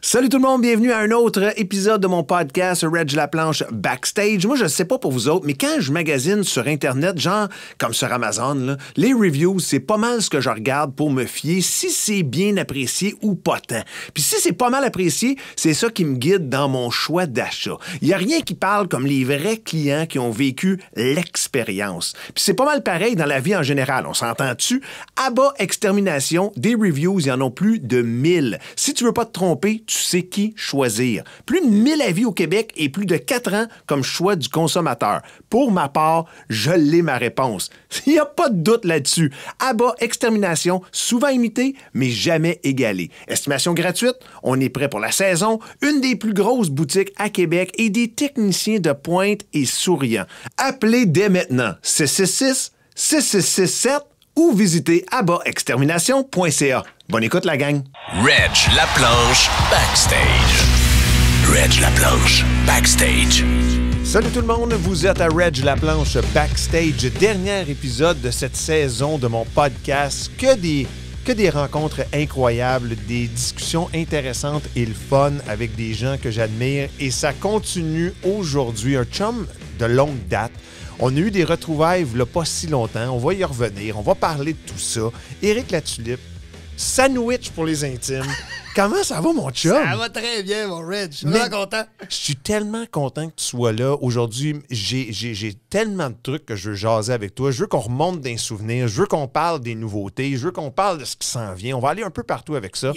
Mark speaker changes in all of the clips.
Speaker 1: Salut tout le monde, bienvenue à un autre épisode de mon podcast Reg La Planche Backstage. Moi, je sais pas pour vous autres, mais quand je magasine sur Internet, genre comme sur Amazon, les reviews, c'est pas mal ce que je regarde pour me fier si c'est bien apprécié ou pas tant. Puis si c'est pas mal apprécié, c'est ça qui me guide dans mon choix d'achat. Il y a rien qui parle comme les vrais clients qui ont vécu l'expérience. Puis c'est pas mal pareil dans la vie en général, on s'entend-tu? À bas extermination, des reviews, il y en a plus de 1000. Si tu veux pas te tromper, tu sais qui choisir. Plus de 1000 avis au Québec et plus de 4 ans comme choix du consommateur. Pour ma part, je l'ai ma réponse. Il n'y a pas de doute là-dessus. Abat, extermination, souvent imité, mais jamais égalé. Estimation gratuite, on est prêt pour la saison. Une des plus grosses boutiques à Québec et des techniciens de pointe et souriants. Appelez dès maintenant. 666 6667 ou visitez abaextermination.ca. Bonne écoute, la gang. Reg planche backstage. Reg planche backstage. Salut tout le monde, vous êtes à Reg planche Backstage, dernier épisode de cette saison de mon podcast. Que des, que des rencontres incroyables, des discussions intéressantes et le fun avec des gens que j'admire. Et ça continue aujourd'hui. Un chum de longue date, on a eu des retrouvailles il pas si longtemps. On va y revenir. On va parler de tout ça. Éric Latulippe, sandwich pour les intimes. Comment ça va, mon chum? Ça va
Speaker 2: très bien, mon Rich. Je suis vraiment
Speaker 1: content. Je suis tellement content que tu sois là. Aujourd'hui, j'ai tellement de trucs que je veux jaser avec toi. Je veux qu'on remonte d'un souvenir. Je veux qu'on parle des nouveautés. Je veux qu'on parle de ce qui s'en vient. On va aller un peu partout avec ça.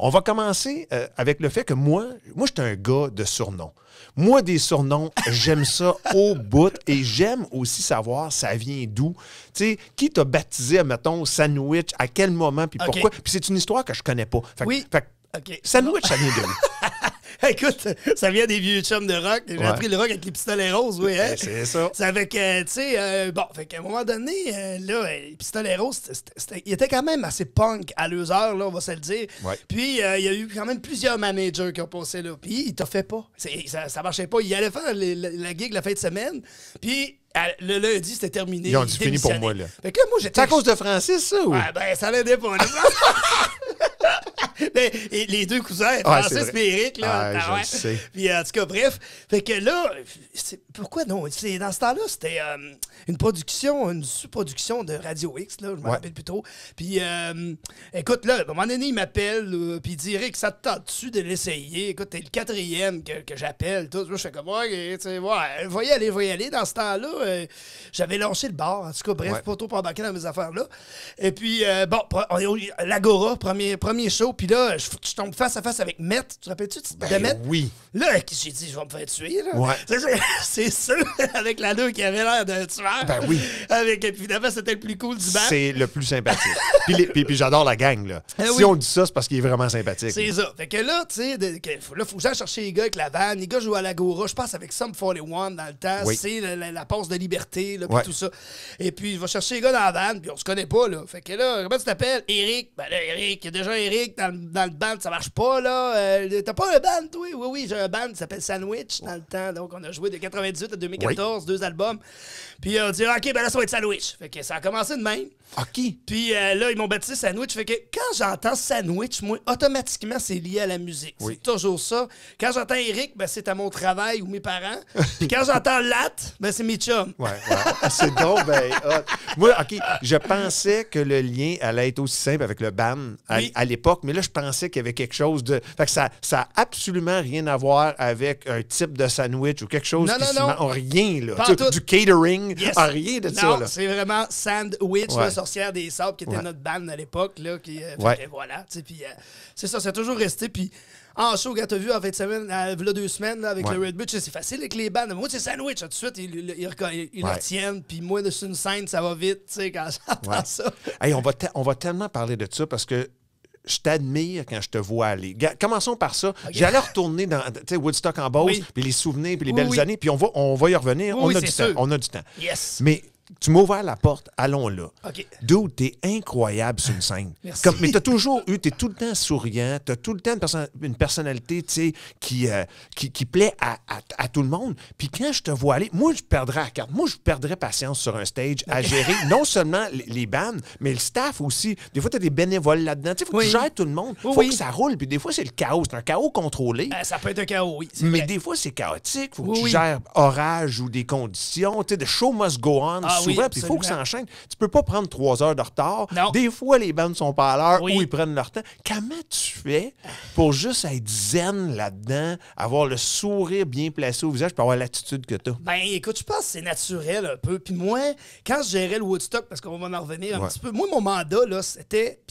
Speaker 1: On va commencer euh, avec le fait que moi, moi, je suis un gars de surnom. Moi, des surnoms, j'aime ça au bout et j'aime aussi savoir ça vient d'où. Tu sais, qui t'a baptisé, mettons, sandwich, à quel moment, puis pourquoi. Puis c'est une histoire que je connais pas. Fait, oui. Sandwich, ça vient d'où?
Speaker 2: Écoute, ça vient des vieux chums de rock. J'ai appris le rock avec les pistolets roses, oui. Ben, hein? C'est ça. C'est avec, tu sais, euh, bon, fait qu'à un moment donné, euh, là, les pistolets roses, il était quand même assez punk à leurs là, on va se le dire. Puis, euh, il y a eu quand même plusieurs managers qui ont passé là. Puis, il t'a fait pas. Ça, ça marchait pas. Il allait faire la, la, gig la fin de semaine. Puis, le lundi, c'était terminé. Ils ont dit fini pour moi, là.
Speaker 1: Mais que moi, j'étais. à cause de Francis, ça, ou? Ah, ben, ça l'aidait pas, les, ben, les deux cousins, ah, Francis et Eric, là. Ah, ah ouais.
Speaker 2: Puis, en tout cas, bref. Fait que là, pourquoi non? Dans ce temps-là, c'était euh, une production, une sous-production de Radio X, là, je me rappelle plus tôt. Puis, euh, écoute, là, à un moment donné, il m'appelle, euh, puis il dit Eric, ça te tente-tu de l'essayer? Écoute, t'es le quatrième que, que j'appelle, je fais comme, ouais, tu sais, ouais, voyez aller, voyez aller. Dans ce temps-là, euh, j'avais lancé le bar, en tout cas, bref, pas trop embarqué dans mes affaires-là. Et puis, euh, bon, l'Agora, premier, premier show, puis là, je, tombe face à face avec Met. Tu te rappelles-tu de ben Met? Oui. Là, j'ai dit, je vais me faire tuer, là. C'est sûr, avec la qui avait l'air d'un tueur. Ben oui. Avec, et puis, finalement, c'était le plus cool du bar. C'est
Speaker 1: le plus sympathique. puis, puis, j'adore la gang, là. Eh si on dit ça, c'est parce qu'il est vraiment sympathique. C'est
Speaker 2: ça. Fait que là, tu sais, là, faut que chercher les gars avec la vanne. Les gars jouent à l'Agora. Je passe avec Sum 41 dans le temps. C'est la, de liberté, là, tout ça. Et puis, il va chercher les gars dans la vanne, puis on se connaît pas, là. Fait que là, comment tu t'appelles? Eric. Ben Eric, il y a déjà Eric dans, dans le band, ça marche pas, là. Euh, t'as pas un band, toi? Oui, oui, j'ai un band qui s'appelle Sandwich dans le temps. Donc, on a joué de 98 à 2014, deux albums. Puis, on dit, OK, ben là, ça va être Sandwich. Fait que ça a commencé de même. OK. Puis euh, là, ils m'ont baptisé Sandwich. Fait que quand j'entends Sandwich, moi, automatiquement, c'est lié à la musique. C'est toujours ça. Quand j'entends Eric, ben, c'est à mon travail ou mes parents. Puis quand j'entends Lat, ben, c'est mes chums.
Speaker 1: Ouais, ouais. Ah, c'est donc, ben, Moi, OK, je pensais que le lien allait être aussi simple avec le BAM à, l'époque, mais là, je pensais qu'il y avait quelque chose de. Fait que ça n'a absolument rien à voir avec un type de sandwich ou quelque chose non, qui non, non. rien, là. Du, catering, ah, rien de non, C'est
Speaker 2: vraiment sandwich. Sorcière des Sables, qui était notre band à l'époque, là, qui, euh, voilà, puis euh, c'est ça, c'est toujours resté, puis en show, quand t'as vu en fin de semaine, euh, à, deux semaines, là, avec le Red Butch, c'est facile avec les bandes, moi, c'est sandwich, tout de suite, ils, ils, retiennent, puis moi, dessus une scène, ça va vite, tu sais, quand j'entends ça.
Speaker 1: on va, on va tellement parler de ça, parce que je t'admire quand je te vois aller. Commençons par ça. J'allais retourner dans Woodstock en Beauce, puis les souvenirs, puis les belles années, puis on va, on va y revenir. on, a du temps, on a du temps. Yes. Mais tu m'as ouvert la porte, allons là. D'où « Dude, t'es incroyable sur une scène. Comme, mais t'as toujours eu, t'es tout le temps souriant, t'as tout le temps une, personnalité, euh, qui, qui, plaît à, tout le monde. Puis quand je te vois aller, moi, je perdrais la carte. Moi, je perdrais patience sur un stage à gérer non seulement les, les mais le staff aussi. Des fois, t'as des bénévoles là-dedans. faut que tu gères tout le monde. Faut que ça roule. Puis des fois, c'est le chaos. C'est un chaos contrôlé. Euh, ça peut être un chaos, oui. Mais des fois, c'est chaotique. Faut que tu gères orage ou des conditions. Tu the show must go on. Ah, ah souvent, il faut que ça enchaîne. Tu peux pas prendre trois heures de retard. Des fois, les bandes sont pas à l'heure ou ils prennent leur temps. Comment tu fais pour juste être zen là-dedans, avoir le sourire bien placé au visage, pour avoir l'attitude que tu
Speaker 2: Ben, écoute, je pense que c'est naturel un peu. Puis moi, quand je gérais le Woodstock, parce qu'on va en revenir un petit peu, moi, mon mandat, là, c'était,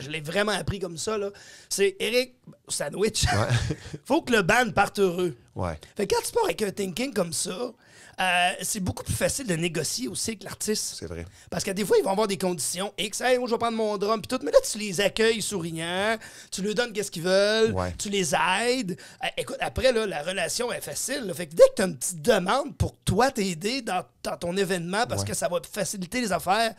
Speaker 2: je l'ai vraiment appris comme ça, là, c'est Eric Sandwich, faut que le band parte heureux. Ouais. Fait que quand tu pars avec un thinking comme ça, euh, c'est beaucoup plus facile de négocier aussi avec l'artiste. C'est vrai. Parce que des fois, ils vont avoir des conditions X, hey, moi, je vais prendre mon drum, puis tout. Mais là, tu les accueilles souriant, tu leur donnes qu'est-ce qu'ils veulent, tu les aides. Euh, écoute, après, la relation est facile. Fait que dès que tu as une petite demande pour toi t'aider dans, ton événement parce que ça va faciliter les affaires,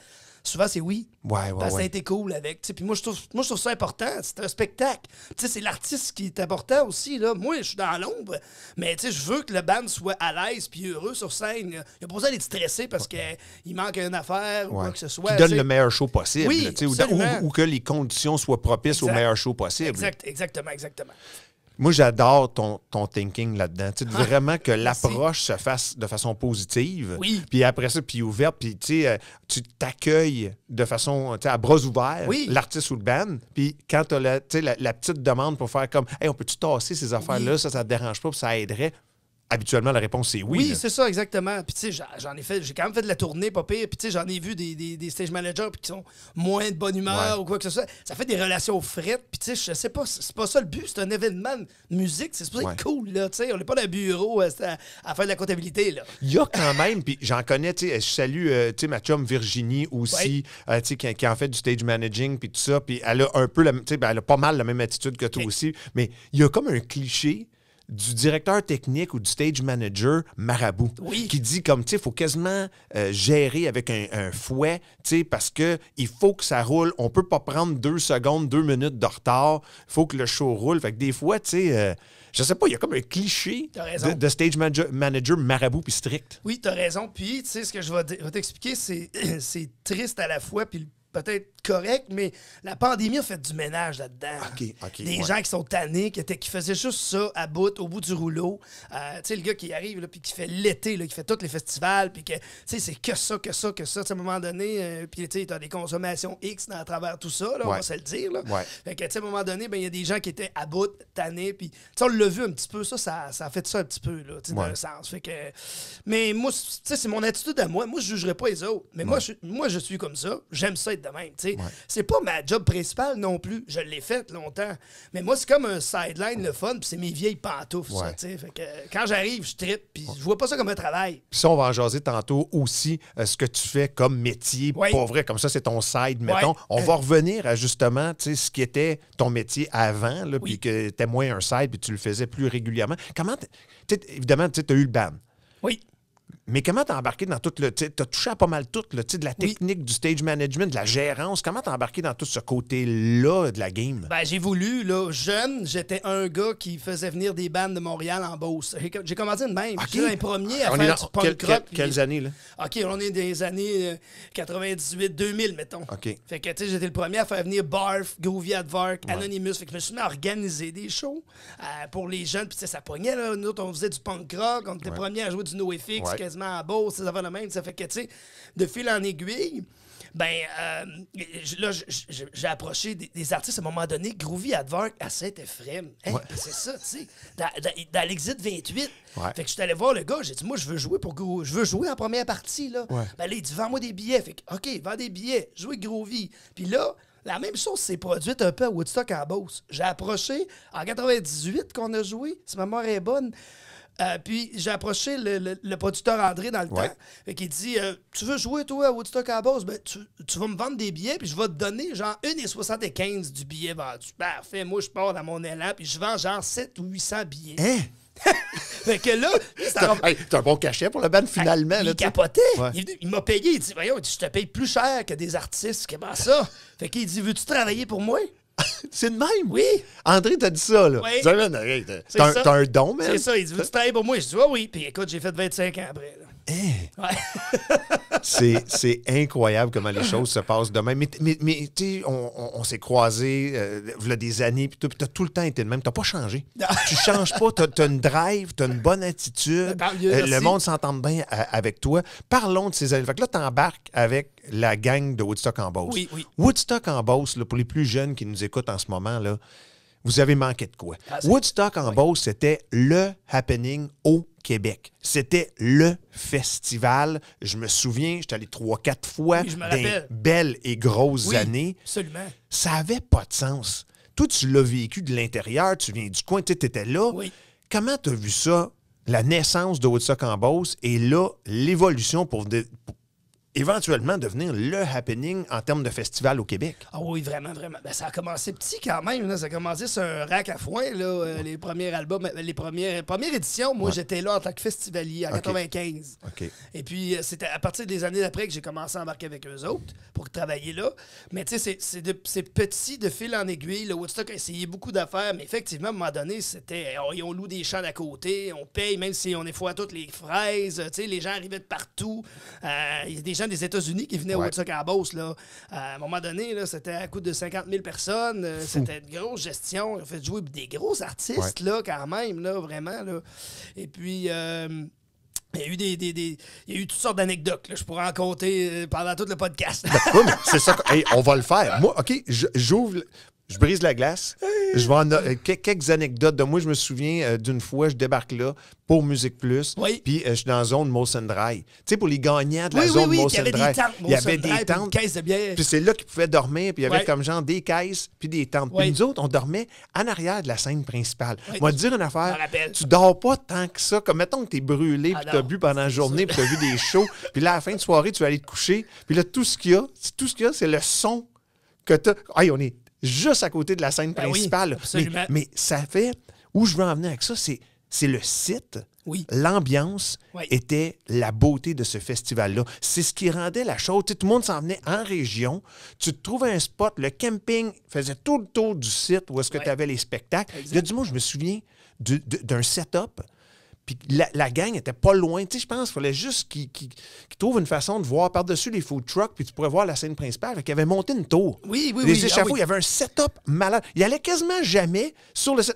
Speaker 2: souvent c'est oui. Ouais, ouais, ça a été cool avec. moi, je trouve, moi, ça important. C'est un spectacle. C'est l'artiste qui est important aussi. Là. Moi, je suis dans l'ombre, mais je veux que le band soit à l'aise puis heureux sur scène. Il n'y a pas besoin d'être stressé parce qu'il manque une affaire ou quoi que ce soit. Qui donne le meilleur
Speaker 1: show possible. ou, que les conditions soient propices au meilleur show possible. Exact,
Speaker 2: exactement, exactement.
Speaker 1: Moi, j'adore ton, thinking là-dedans. Tu ah, vraiment que l'approche se fasse de façon positive. Puis après ça, puis ouverte, puis tu euh, t'accueilles de façon à bras ouverts, l'artiste ou le band. Puis quand tu as la, petite demande pour faire comme Hey, on peut-tu tasser ces affaires-là, ça, ça te dérange pas, puis ça aiderait habituellement, la réponse, c'est oui. Oui,
Speaker 2: c'est ça, exactement. Puis, tu sais, j'en ai fait, j'ai quand même fait de la tournée, pas pire. Puis, tu sais, j'en ai vu des, des, stage managers qui sont moins de bonne humeur ou quoi que ce soit. Ça fait des relations frettes. Puis, tu sais, je sais pas, c'est pas ça le but. C'est un événement de musique. C'est supposé être cool, là. Tu sais, on n'est pas dans le bureau euh, à, faire de la comptabilité, là.
Speaker 1: Il y a quand même, puis j'en connais, tu sais, je salue, euh, tu sais, ma chum Virginie aussi, euh, qui, en fait du stage managing, puis tout ça. Puis, elle a un peu, tu sais, ben, elle a pas mal la même attitude que toi aussi. Mais il y a comme un cliché du directeur technique ou du stage manager marabout qui dit comme tu sais faut quasiment euh, gérer avec un, fouet tu sais parce que il faut que ça roule on peut pas prendre deux secondes deux minutes de retard Il faut que le show roule fait des fois tu sais euh, je sais pas, il y a comme un cliché de, stage manager, manager marabout puis strict.
Speaker 2: Oui, tu as raison. Puis, tu sais, ce que je vais t'expliquer, c'est triste à la fois, puis peut-être correct, mais la pandémie a fait du ménage là-dedans. Des gens qui sont tannés, qui, étaient, qui faisaient juste ça à bout, au bout du rouleau. Euh, tu sais, le gars qui arrive, puis qui fait l'été, qui fait tous les festivals, puis que, tu sais, c'est que ça, que ça, que ça. à un moment donné, euh, puis tu sais, t'as des consommations X à travers tout ça, on va se le dire. Là. Fait que, tu sais, à un moment donné, ben, il y a des gens qui étaient à bout, tannés, puis, tu on l'a vu un petit peu, ça, ça, a fait ça un petit peu, là, tu sais, dans le sens. Fait que, mais moi, tu sais, c'est mon attitude à moi. Moi, je jugerais pas les autres. Mais moi, je, moi, je suis comme ça. J'aime ça être de même, tu sais. C'est pas ma job principale non plus. Je l'ai faite longtemps. Mais moi, c'est comme un sideline, le fun, puis c'est mes vieilles pantoufles, euh, quand j'arrive, je trippe, puis je vois pas ça comme un travail.
Speaker 1: Puis ça, on va en jaser tantôt aussi, euh, ce que tu fais comme métier, pour vrai, comme ça, c'est ton side, mettons. On va revenir à justement, ce qui était ton métier avant, puis que t'es moins un side, puis tu le faisais plus régulièrement. Comment, évidemment, tu as eu le ban. Oui. Mais comment t'as embarqué dans tout le. T'as touché à pas mal tout, le de la technique, du stage management, de la gérance. Comment t'as embarqué dans tout ce côté-là de la game?
Speaker 2: Ben, j'ai voulu, là. Jeune, j'étais un gars qui faisait venir des bandes de Montréal en Beauce. J'ai commencé une même. J'étais un premier à faire du punk rock. quelles années, là? OK, on est des années 98-2000, euh, mettons. OK. Fait que, tu sais, j'étais le premier à faire venir Barf, Groovy Advark, Anonymous. Fait que je me suis mis à organiser des shows euh, pour les jeunes. Puis, ça pognait, là. Nous on faisait du punk rock. On était premier à jouer du NoFX, ouais à Beauce, ces même. Ça fait que, tu sais, de fil en aiguille, ben, euh, là, j'ai approché des, artistes à un moment donné, Groovy Advert à Saint-Ephraim. C'est ça, tu sais, dans, l'exit 28. Fait que je suis allé voir le gars, j'ai dit, moi, je veux jouer pour Je veux jouer en première partie, là. Ben, il dit, vends-moi des billets. Fait que, OK, vends des billets, jouer Groovy. Puis là, la même chose s'est produite un peu à Woodstock en Beauce. J'ai approché en 98 qu'on a joué, si ma mort est bonne. Euh, puis j'ai approché le, producteur André dans le temps temps, qui dit euh, Tu veux jouer, toi, à Woodstock à Boss ben, tu, vas me vendre des billets, puis je vais te donner genre 1,75 du billet vendu. Parfait, moi, je pars dans mon élan, puis je vends genre 7 ou 800 billets. Hein? fait que là, c'est
Speaker 1: un bon cachet pour le bande finalement. il là,
Speaker 2: capotait. Il, m'a payé. Il dit Voyons, je te paye plus cher que des artistes. Comment ça Fait qu'il dit Veux-tu travailler pour moi c'est de même? Oui.
Speaker 1: André t'as dit ça, là. Oui. T'as un, don, même. C'est ça, il dit,
Speaker 2: tu pour moi? Je dis, ah oui. Puis écoute, j'ai fait 25 ans après. Là. Hein?
Speaker 1: c'est incroyable comment les choses se passent demain. Mais, tu sais, on, s'est croisés euh, des années, puis tu as tout le temps été le même. Tu pas changé. tu changes pas. Tu as, une drive, tu as une bonne attitude. Euh, le monde s'entend bien euh, avec toi. Parlons de ces années. là, tu embarques avec la gang de Woodstock en Beauce. Oui, Woodstock en Beauce, là, pour les plus jeunes qui nous écoutent en ce moment, là, vous avez manqué de quoi. Ah, Woodstock en oui. c'était le happening au Québec. C'était le festival. Je me souviens, j'étais allé trois, quatre fois, oui, des belles et grosses années. Absolument. Ça n'avait pas de sens. Toi, tu l'as vécu de l'intérieur, tu viens du coin, tu étais là. Comment tu as vu ça, la naissance de Woodstock en Beauce, et là, l'évolution pour, éventuellement devenir le happening en termes de festival au Québec.
Speaker 2: Ah oui, vraiment, vraiment. Ben, ça a commencé petit quand même. Ça a commencé sur un rack à foin, là, euh, les premiers albums, euh, les premières, premières éditions. Moi, j'étais là en tant que festivalier en 95. Et puis, euh, c'était à partir des années d'après que j'ai commencé à embarquer avec eux autres pour travailler là. Mais tu sais, c'est petit de fil en aiguille. Le Woodstock a essayé beaucoup d'affaires, mais effectivement, à un moment donné, c'était eh, on, loue des champs d'à côté, on paye, même si on est fou à toutes les fraises. Tu sais, les gens arrivaient de partout. Il des États-Unis qui venaient au Woodstock-à-Beauce. Là. Euh, à un moment donné, là, c'était à coût de 50 000 personnes. Euh, c'était une grosse gestion. Ils ont fait jouer des gros artistes, là, quand même, là, vraiment. Là. Et puis... Euh, il y a eu des, il y a eu toutes sortes d'anecdotes. Je pourrais en compter pendant tout le podcast.
Speaker 1: Ben, c'est ça. on va le faire. Moi, OK, j'ouvre. Je brise la glace. Je vais euh, quelques anecdotes de moi. Je me souviens euh, d'une fois, je débarque là pour Musique Plus. Puis euh, je suis dans la zone and Dry. Tu sais, pour les gagnants de la zone oui, Il y avait des tentes. Il y avait des tentes. Puis, c'est là qu'ils pouvaient dormir. Puis il y avait comme genre des caisses, puis des tentes. Puis nous autres, on dormait en arrière de la scène principale. On Moi, dire une affaire. Tu dors pas tant que ça. Comme mettons que t'es brûlé, puis ah t'as bu pendant la journée, puis t'as vu des shows. puis là, à la fin de soirée, tu vas aller te coucher. Puis là, tout ce qu'il y a, tout ce qu'il a, c'est le son que t'as. Aïe, on est juste à côté de la scène ben principale. mais, ça fait. Où je veux en venir avec ça, c'est. C'est le site, l'ambiance était la beauté de ce festival-là. C'est ce qui rendait la chose. tout le monde s'en venait en région. Tu te trouvais un spot, le camping faisait tout le tour du site où est-ce que tu avais les spectacles. du moins, je me souviens, d'un setup puis la, gang était pas loin. Tu sais, je pense qu'il fallait juste qu'ils trouvent une façon de voir par-dessus les food trucks, puis tu pourrais voir la scène principale. Fait avait monté une tour. Oui, oui, oui. Les ah échafauds, il y avait un setup malade. Il allait quasiment jamais sur le site.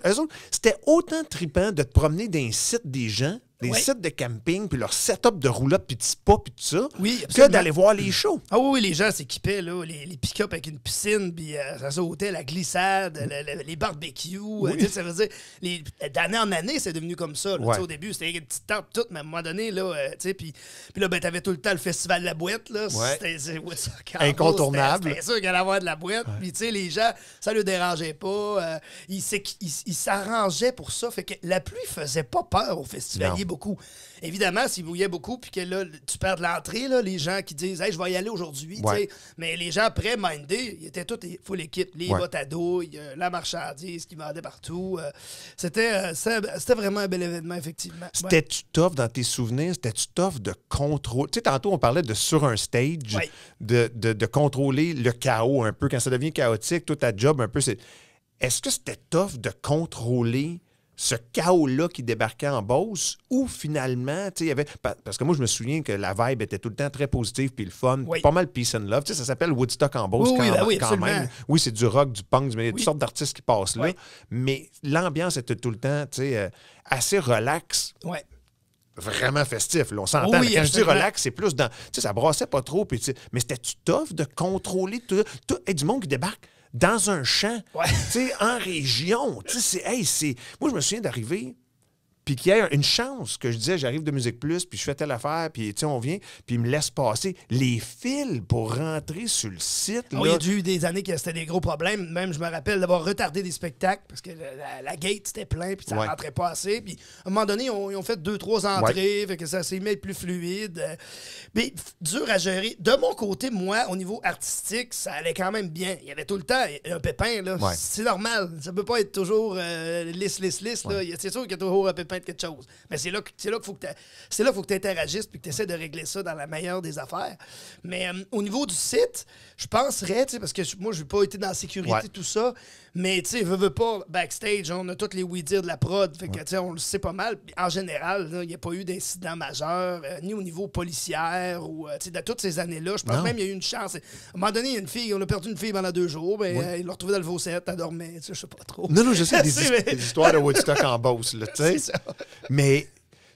Speaker 1: c'était autant tripant de te promener dans les sites des gens les sites de camping, puis leur setup de roulotte, puis de spa, puis tout ça, oui, que d'aller voir les shows. Ah oui, les gens s'équipaient, là, les, les pick-up avec une piscine,
Speaker 2: puis euh, ça sautait, la glissade, les barbecues, euh, ça veut dire, d'année en année, c'est devenu comme ça. Au début, c'était une petite tente, toute, mais à un moment donné, là, euh, tu sais, puis, puis là, ben, t'avais tout le temps le festival de la boîte, là. C'était, Incontournable. C'était, sûr qu'il allait avoir de la boîte, puis tu sais, les gens, ça le dérangeait pas. ils, s'arrangeaient pour ça, fait que la pluie faisait pas peur au festival beaucoup. Évidemment, s'il mouillait beaucoup, puis que là, tu perds de l'entrée, les gens qui disent Hey, je vais y aller aujourd'hui. Mais les gens prêts, mindés ils étaient tous full l'équipe, Les ouais. à douille, euh, la marchandise qui vendait partout. Euh, euh, c'était, c'était vraiment un bel événement, effectivement. C'était-tu
Speaker 1: tough dans tes souvenirs C'était-tu tough de contrôler... Tu sais, tantôt, on parlait de sur un stage, de, de contrôler le chaos un peu. Quand ça devient chaotique, tout ta job un peu, c'est. Est-ce que c'était tough de contrôler ce chaos-là qui débarquait en Beauce ou finalement, tu sais, il y avait. Parce que moi, je me souviens que la vibe était tout le temps très positive puis le fun, pas mal peace and love. Tu sais, ça s'appelle Woodstock en Beauce ben quand, même. Oui, c'est du rock, du punk, mais il y a toutes sortes d'artistes qui passent là. Mais l'ambiance était tout le temps, tu sais, euh, assez relaxe. Ouais vraiment festif. on s'entend. quand je dis relax, c'est plus dans. Tu sais, ça brassait pas trop. Puis, mais c'était-tu tough de contrôler tout, tout. Et du monde qui débarque dans un champ, sais, en région. tu sais. Hey, moi, je me souviens d'arriver puis qu'il y ait une chance que je disais, j'arrive de Musique Plus, puis je fais telle affaire, puis tu sais, on vient, puis ils me laissent passer les fils pour rentrer sur le site. Ah il y a
Speaker 2: eu des années que c'était des gros problèmes. Même, je me rappelle d'avoir retardé des spectacles parce que la, gate, c'était plein, puis ça rentrait pas assez. Puis à un moment donné, ils ont fait deux, trois entrées, fait que ça s'est mis plus fluide. Euh, mais dur à gérer. De mon côté, moi, au niveau artistique, ça allait quand même bien. Il y avait tout le temps un pépin, là. C'est normal. Ça peut pas être toujours euh, lisse, lisse, lisse, C'est sûr qu'il y a toujours un pépin quelque chose. Mais c'est là, qu'il faut que faut que tu interagisses puis que tu essaies de régler ça dans la meilleure des affaires. Mais euh, au niveau du site, je penserais, parce que moi, je n'ai pas été dans la sécurité, tout ça, mais tu sais, veux, veux pas, backstage, on a tous les oui-dire de la prod. Fait que, tu sais, on le sait pas mal. En général, il n'y a pas eu d'incident majeur, euh, ni au niveau policière ou, euh, tu sais, de toutes ces années-là. Je pense même qu'il y a eu une chance. À un moment donné, il y a une fille, on a perdu une fille pendant deux jours. mais l'ont il l'a retrouvée dans le Vaucette, elle dormait. Tu sais, je sais pas trop. Non, non, je sais, des, histoires de Woodstock en
Speaker 1: Beauce, là, tu sais. Mais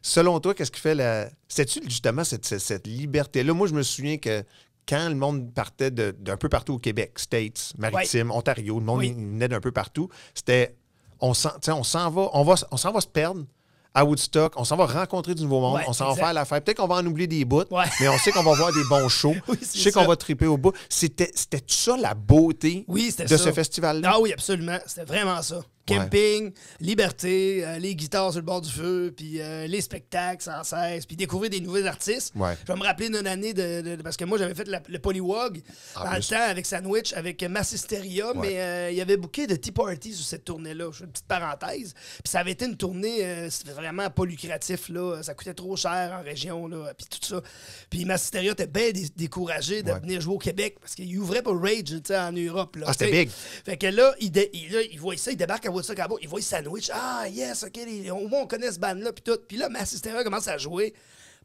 Speaker 1: selon toi, qu'est-ce qui fait la. C'est-tu justement cette, cette liberté-là? Moi, je me souviens que quand le monde partait d'un peu partout au Québec, States, maritime, Ontario, le monde venait d'un peu partout, c'était on s'en va, on va, on s'en va se perdre à Woodstock, on s'en va rencontrer du nouveau monde, on s'en va faire l'affaire. Peut-être qu'on va en oublier des bouts, mais on sait qu'on va voir des bons shows. je sais qu'on va triper au bout. C'était tout ça la beauté de ce
Speaker 2: festival-là. Ah oui, absolument. C'était vraiment ça. Camping, liberté, euh, les guitares sur le bord du feu, puis euh, les spectacles sans cesse, puis découvrir des nouveaux artistes. Je vais me rappeler d'une année de, parce que moi j'avais fait le Polywog dans le temps avec Sandwich, avec Massisteria, mais euh, il y avait beaucoup de Tea Party sur cette tournée-là. Je fais une petite parenthèse. Puis ça avait été une tournée vraiment pas lucratif, là. Ça coûtait trop cher en région, là, puis tout ça. Puis Massisteria était bien découragé de venir jouer au Québec parce qu'il ouvrait pas Rage en Europe. ah, c'était big. Fait que là, il, voit ça, il débarque Woodstock à Ils voient Sandwich. Ah, yes, OK. au moins, on connaît ce band-là. Puis tout. Puis là, ma commence à jouer,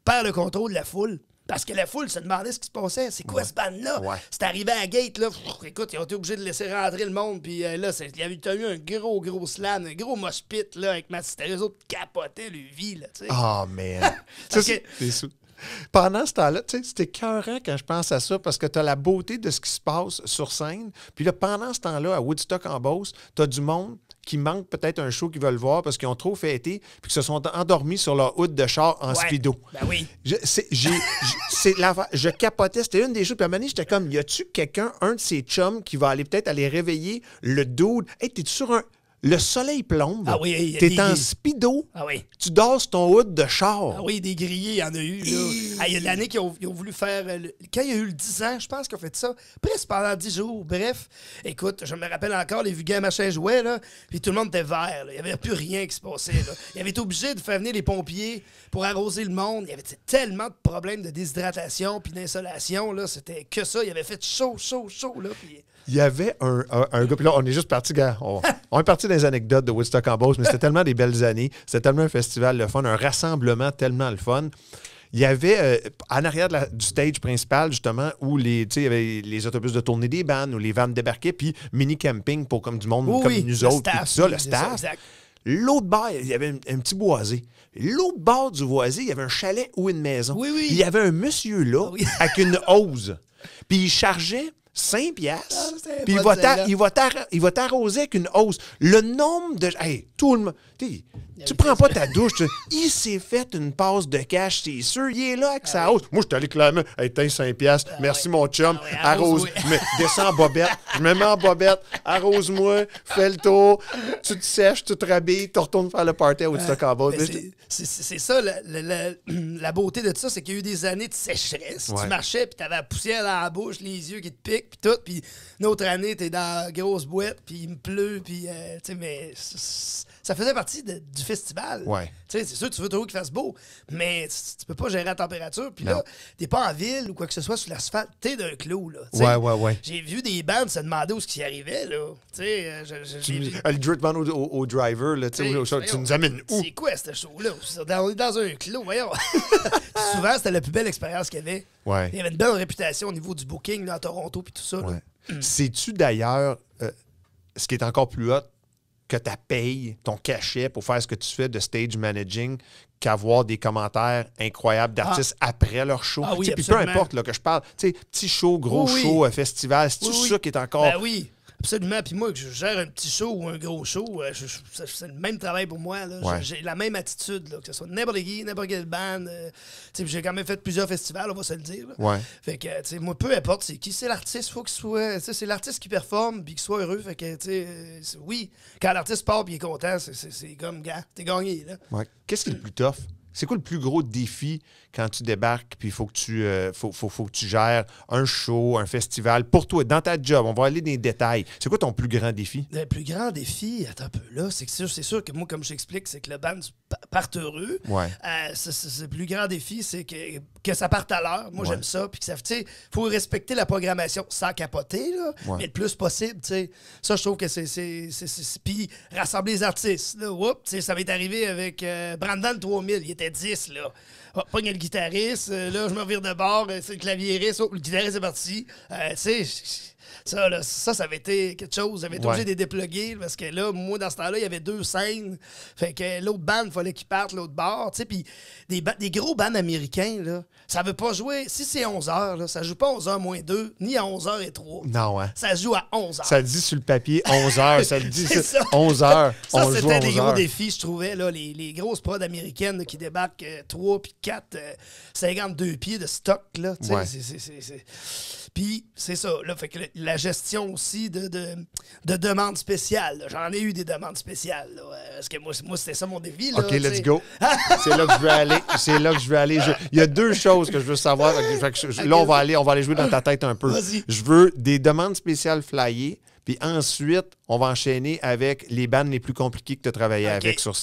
Speaker 2: perd le contrôle de la foule. Parce que la foule se demandait ce qui se passait. C'est quoi ce band-là? C'est arrivé à gate, là. écoute, ils ont été obligés de laisser rentrer le monde. Puis euh, là, il y eu, as eu un gros, gros slam, un gros mosh là, avec Massistera Hysteria. Les autres le vie, là, tu sais. Oh, man.
Speaker 1: c'est pendant ce temps-là, tu sais, c'était écœurant quand je pense à ça parce que tu as la beauté de ce qui se passe sur scène. Puis là, pendant ce temps-là, à Woodstock en Beauce, tu as du monde qui manquent peut-être un show qu'ils veulent voir parce qu'ils ont trop fêté puis qu'ils se sont endormis sur leur hôte de char en ouais, speedo. Ben oui. Je, j'ai, je capotais. C'était une des choses. Puis à un moment j'étais comme, y a-tu quelqu'un, un de ces chums, qui va aller peut-être aller réveiller le dude? Hey, t'es sur un. Le soleil plombe. Ah oui, T'es en speedo. Ah oui. Tu dors ton hood de char. Ah
Speaker 2: oui, des grillés, il y en a eu. Il y a l'année qu'ils ont, voulu faire. Euh, quand il y a eu le 10 ans, je pense qu'ils ont fait ça. Presque pendant 10 jours. Bref, écoute, je me rappelle encore les vulgaires machins jouaient, là. Puis tout le monde était vert, Il n'y avait plus rien qui se passait, là. Ils avaient été obligés de faire venir les pompiers pour arroser le monde. Il y avait tellement de problèmes de déshydratation puis d'insolation, là. C'était que ça. Il avait fait chaud, chaud, chaud, là. Puis...
Speaker 1: Il y avait un, un, gars, là, on est juste parti, On, est parti des anecdotes de Woodstock en Beauce, mais c'était tellement des belles années, c'était tellement un festival le fun, un rassemblement tellement le fun. Il y avait, euh, en arrière du stage principal, justement, où les, il y avait les autobus de tournée des bands où les vannes débarquaient, puis mini-camping pour comme du monde comme nous autres, staff, tout ça, le staff. L'autre bord, il y avait un, petit boisé. L'autre bord du boisé, il y avait un chalet ou une maison. Oui, Il y avait un monsieur là, ah avec une hose. Puis il chargeait 5 piastres, ah, puis il va t'arroser avec une hausse. Le nombre de... Hey, tout le monde... Tu prends pas ta douche. Tu, il s'est fait une passe de cash, c'est sûr. Il est là avec ah sa hausse. Moi, je clairement. Hey, t'as 5 piastres. Ah Merci, mon chum. arrose. Mais descends en bobette. Je me mets en bobette. Arrose-moi. Fais le tour. Tu te sèches, tu te rhabilles. Tu retournes faire le party au stock en bas.
Speaker 2: C'est ça, la, la, beauté de tout ça, c'est qu'il y a eu des années de sécheresse. Tu marchais, puis t'avais la poussière dans la bouche, les yeux qui te piquent puis tout. Puis autre année, t'es dans la grosse boîte, puis il me pleut, puis, euh, tu sais, mais ça faisait partie du festival. c'est sûr, tu veux toujours qu'il fasse beau, mais tu peux pas gérer la température. Puis là, t'es pas en ville ou quoi que ce soit sur l'asphalte, t'es d'un clou, là. ouais, ouais, ouais. J'ai vu des bandes se demander où ce qui arrivait, là. Tu sais,
Speaker 1: au, driver, là, tu nous amènes
Speaker 2: où? C'est quoi, cette show-là? On est dans un clou, voyons. Souvent, c'était la plus belle expérience qu'il y avait. Ouais. Il y avait une belle réputation au niveau du booking, là, à Toronto, puis tout ça. Ouais.
Speaker 1: Sais-tu d'ailleurs euh, ce qui est encore plus hot que tu payes ton cachet pour faire ce que tu fais de stage managing qu'avoir des commentaires incroyables ah. d'artistes après leur show. Ah puis peu importe là, que je parle, petit show, gros show, euh, festival, c'est tout ça qui est encore. Ben oui.
Speaker 2: Absolument. Puis moi, que je gère un petit show ou un gros show, euh, c'est le même travail pour moi. J'ai la même attitude, que ce soit n'importe qui, n'importe quelle band. Euh, j'ai quand même fait plusieurs festivals, on va se le dire. Fait que, moi, peu importe c'est qui, c'est l'artiste, faut qu'il soit. C'est l'artiste qui performe puis qu'il soit heureux. Fait que, euh, oui, quand l'artiste part et est content, c'est comme, gars, t'es
Speaker 1: gagné. Ouais. Qu'est-ce qui est le plus tough? C'est quoi le plus gros défi quand tu débarques puis il faut, que tu, euh, faut, que tu gères un show, un festival pour toi, dans ta job? On va aller dans les détails. C'est quoi ton plus grand défi?
Speaker 2: Le plus grand défi, attends un peu là, c'est que c'est sûr que moi, comme j'explique, c'est que le band part heureux. Ouais. Euh, le plus grand défi, c'est que que ça parte à l'heure. Moi, j'aime ça. Puis que ça, tu sais, faut respecter la programmation sans capoter, là, mais le plus possible, tu sais. Ça, je trouve que c'est. Puis rassembler les artistes, là. Oups, tu sais, ça m'est arrivé avec euh, Brandon 3000. Il était 10, là. Oh, pogne le guitariste, euh, là, je me revire de bord, euh, c'est le clavieriste, oh, le guitariste est parti. tu sais, ça, ça, avait été quelque chose. J'avais été obligé de dépluguer parce que là, moi, dans ce temps-là, il y avait deux scènes. Fait que l'autre band, il fallait qu'il parte l'autre bord. puis des, des, gros bands américains, là, ça veut pas jouer. Si c'est 11 h ça ça joue pas 11 h moins 2, ni à 11 h et 3. Non, hein. Ça joue à 11 h Ça le dit
Speaker 1: sur le papier 11 h Ça le dit 11 h Ça, c'était des gros
Speaker 2: défis, je trouvais, là, les, les grosses prods américaines qui débarquent 3 euh, puis 4, 52 euh, pieds de stock, là. c'est. Puis c'est ça, là. Fait que la gestion aussi de, de, demandes spéciales. J'en ai eu des demandes spéciales. Euh, parce que moi, c'était ça mon défi. Là, OK, let's go.
Speaker 1: C'est là que je veux aller. C'est là que je veux aller. Il y a deux choses que je veux savoir. là, on va aller, on va aller jouer dans ta tête un peu. Je veux des demandes spéciales flyées. Puis ensuite, on va enchaîner avec les bandes les plus compliquées que tu as travaillé avec sur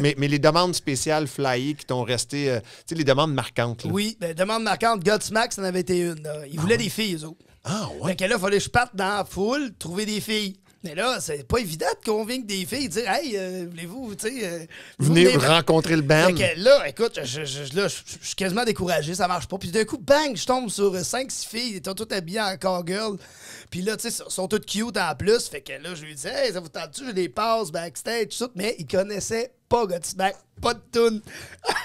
Speaker 1: mais, mais, les demandes spéciales flyées qui t'ont resté, euh, tu sais, les demandes marquantes. Oui,
Speaker 2: ben, demandes marquantes, Godsmack, ça en avait été une. il voulait ah des filles, eux ah, ouais. Fait que là, il fallait que je parte dans la foule, trouver des filles. Mais là, c'est pas évident de convaincre des filles, de dire Hey, euh, voulez-vous, tu sais. Euh, venez, rencontrer le band. Fait que là, écoute, je, là, je, suis quasiment découragé, ça marche pas. Puis d'un coup, bang, je tombe sur 5-6 euh, filles, elles étaient toutes habillées en cowgirl. Puis là, tu sais, sont toutes cute en plus. Fait que là, je lui dis Hey, ça vous tente-tu, je les passe backstage, tout. ça Mais ils connaissaient pas, Godsmack. Pas de tune.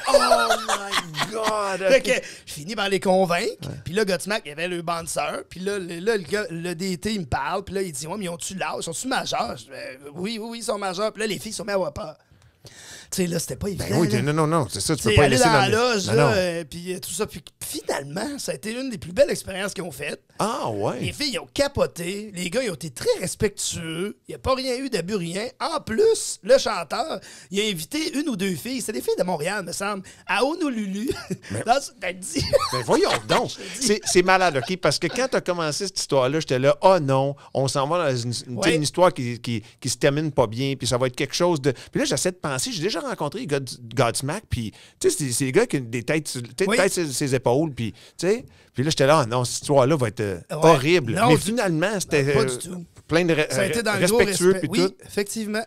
Speaker 2: oh my God! OK, je finis par les convaincre. Puis là, Gutsmack il y avait le bande sœur. Puis là, le, le DT, il me parle. Puis là, il dit Ouais, mais ils ont-tu l'âge? Sont-tu majeurs? Euh, oui, oui, oui, ils sont majeurs. Puis là, les filles sont même à pas. Tu sais, là,
Speaker 1: c'était pas ben évident. Ben non, non, non, c'est ça, tu peux pas laisser la loge, euh,
Speaker 2: puis euh, tout ça. finalement, ça a été une des plus belles expériences qu'ils ont faites. Ah, ouais. Les filles, ils ont capoté. Les gars, ils ont été très respectueux. Il n'y a pas rien eu d'abus, rien. En plus, le chanteur, il a invité une ou deux filles. C'est des filles de Montréal, me semble, à Honolulu. Mais... Ben,
Speaker 1: ben, voyons donc. c'est malade, OK? Parce que quand tu as commencé cette histoire-là, j'étais là, oh non, on s'en va dans une, histoire qui, se termine pas bien, puis ça va être quelque chose de. Puis là, j'essaie de j'ai déjà rencontré Godsmack, puis tu sais, c'est des gars qui ont des têtes, sur têtes ses, épaules, puis tu sais. Puis là, j'étais là, ah non, cette histoire-là va être euh, horrible. mais finalement, ben, c'était euh, plein de respectueux, puis respect. oui, effectivement.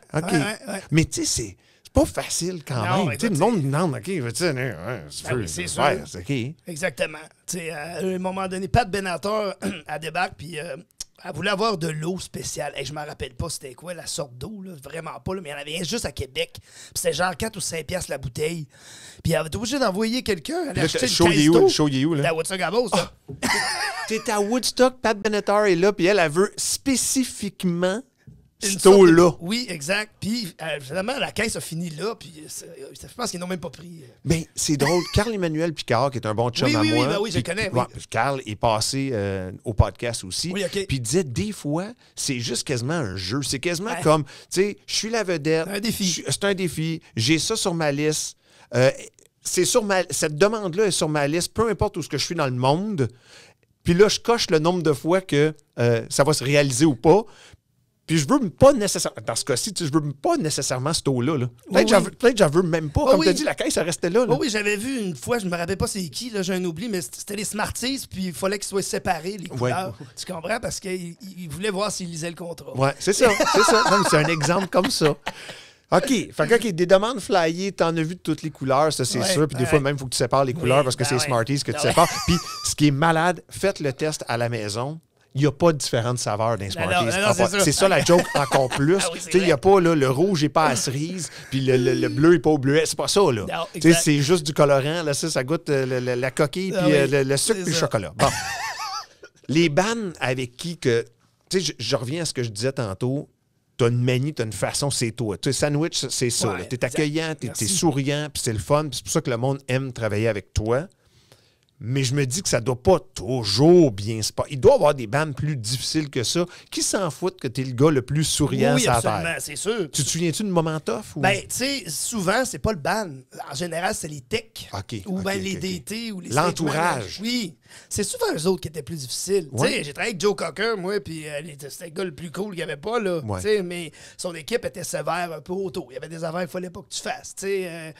Speaker 1: mais tu sais, c'est pas facile quand même. Ben, le monde demande, OK, tu sais, c'est sûr.
Speaker 2: Exactement. à un moment donné, Pat Benatar, a débarqué. puis euh, elle voulait avoir de l'eau spéciale. Je je me rappelle pas c'était quoi la sorte d'eau, là. vraiment pas, là, mais il y en avait juste à Québec. C'était genre 4 ou 5 piastres la bouteille. Puis elle avait obligée d'envoyer quelqu'un à acheter le show d'eau. là.
Speaker 1: Woodstock à T'es à Woodstock, Pat Benatar est là, puis elle, elle veut spécifiquement tout là. Oui, exact. Puis euh, finalement, la caisse a fini là. Puis
Speaker 2: euh, euh, je pense qu'ils n'ont même pas pris.
Speaker 1: Mais c'est drôle. Carl Emmanuel Picard, qui est un bon chum à moi. Oui, ben oui, je connais. Carl est passé au podcast aussi. Oui, OK. Puis il disait des fois, c'est juste quasiment un jeu. C'est quasiment comme, tu sais, je suis la vedette. C'est un défi. C'est un défi. J'ai ça sur ma liste. c'est sur cette demande-là est sur ma liste, peu importe où ce que je suis dans le monde. Puis là, je coche le nombre de fois que ça va se réaliser ou pas je veux pas nécessairement. Dans ce cas-ci, je veux pas nécessairement ce taux-là. peut être que je veux même pas. Comme tu as dit, la caisse, elle restait là. oui,
Speaker 2: j'avais vu une fois, je me rappelle pas c'est qui, j'ai un oubli, mais c'était les Smarties, puis il fallait qu'ils soient séparés, les couleurs. Tu comprends? Parce qu'ils voulaient voir s'ils lisaient le
Speaker 1: contrat. Oui, c'est ça. c'est ça. c'est un exemple comme ça. OK. Fait que, des demandes flyées, t'en as vu de toutes les couleurs, ça, c'est sûr. Puis des fois, même, il faut que tu sépares les couleurs parce que ben c'est c'est Smarties que tu ben sépares. Puis ce qui est malade, faites le test à la maison il n'y a pas différentes saveurs dans Smarties. Ah, c'est ça la joke encore ah plus. il n'y a pas le rouge et pas à cerise, puis le, le, bleu n'est pas au bleuet. C'est pas ça. C'est juste du colorant. Là, ça, ça goûte euh, la, coquille, ah euh, puis le, sucre, puis le chocolat. Bon. les bannes avec qui que. je, reviens à ce que je disais tantôt t'as une manie, t'as une façon, c'est toi. Tu sandwich, c'est ça. Tu t'es accueillant, es souriant, puis c'est le fun. C'est pour ça que le monde aime travailler avec toi mais je me dis que ça doit pas toujours bien se passer. Il doit y avoir des bandes plus difficiles que ça. Qui s'en fout que tu es le gars le plus souriant oui, absolument, c'est sûr. Tu te souviens-tu de moment tough? Ben, tu sais,
Speaker 2: souvent, c'est pas le ban. En général, c'est les techs. ou ben, les DT ou les L'entourage. Oui. C'est souvent eux autres qui étaient plus difficiles. Tu sais, j'ai travaillé avec Joe Cocker, moi, puis euh, c'était le gars le plus cool qu'il n'y avait pas, là. mais son équipe était sévère un peu auto. Il y avait des affaires qu'il fallait pas que tu fasses. Tu sais, euh,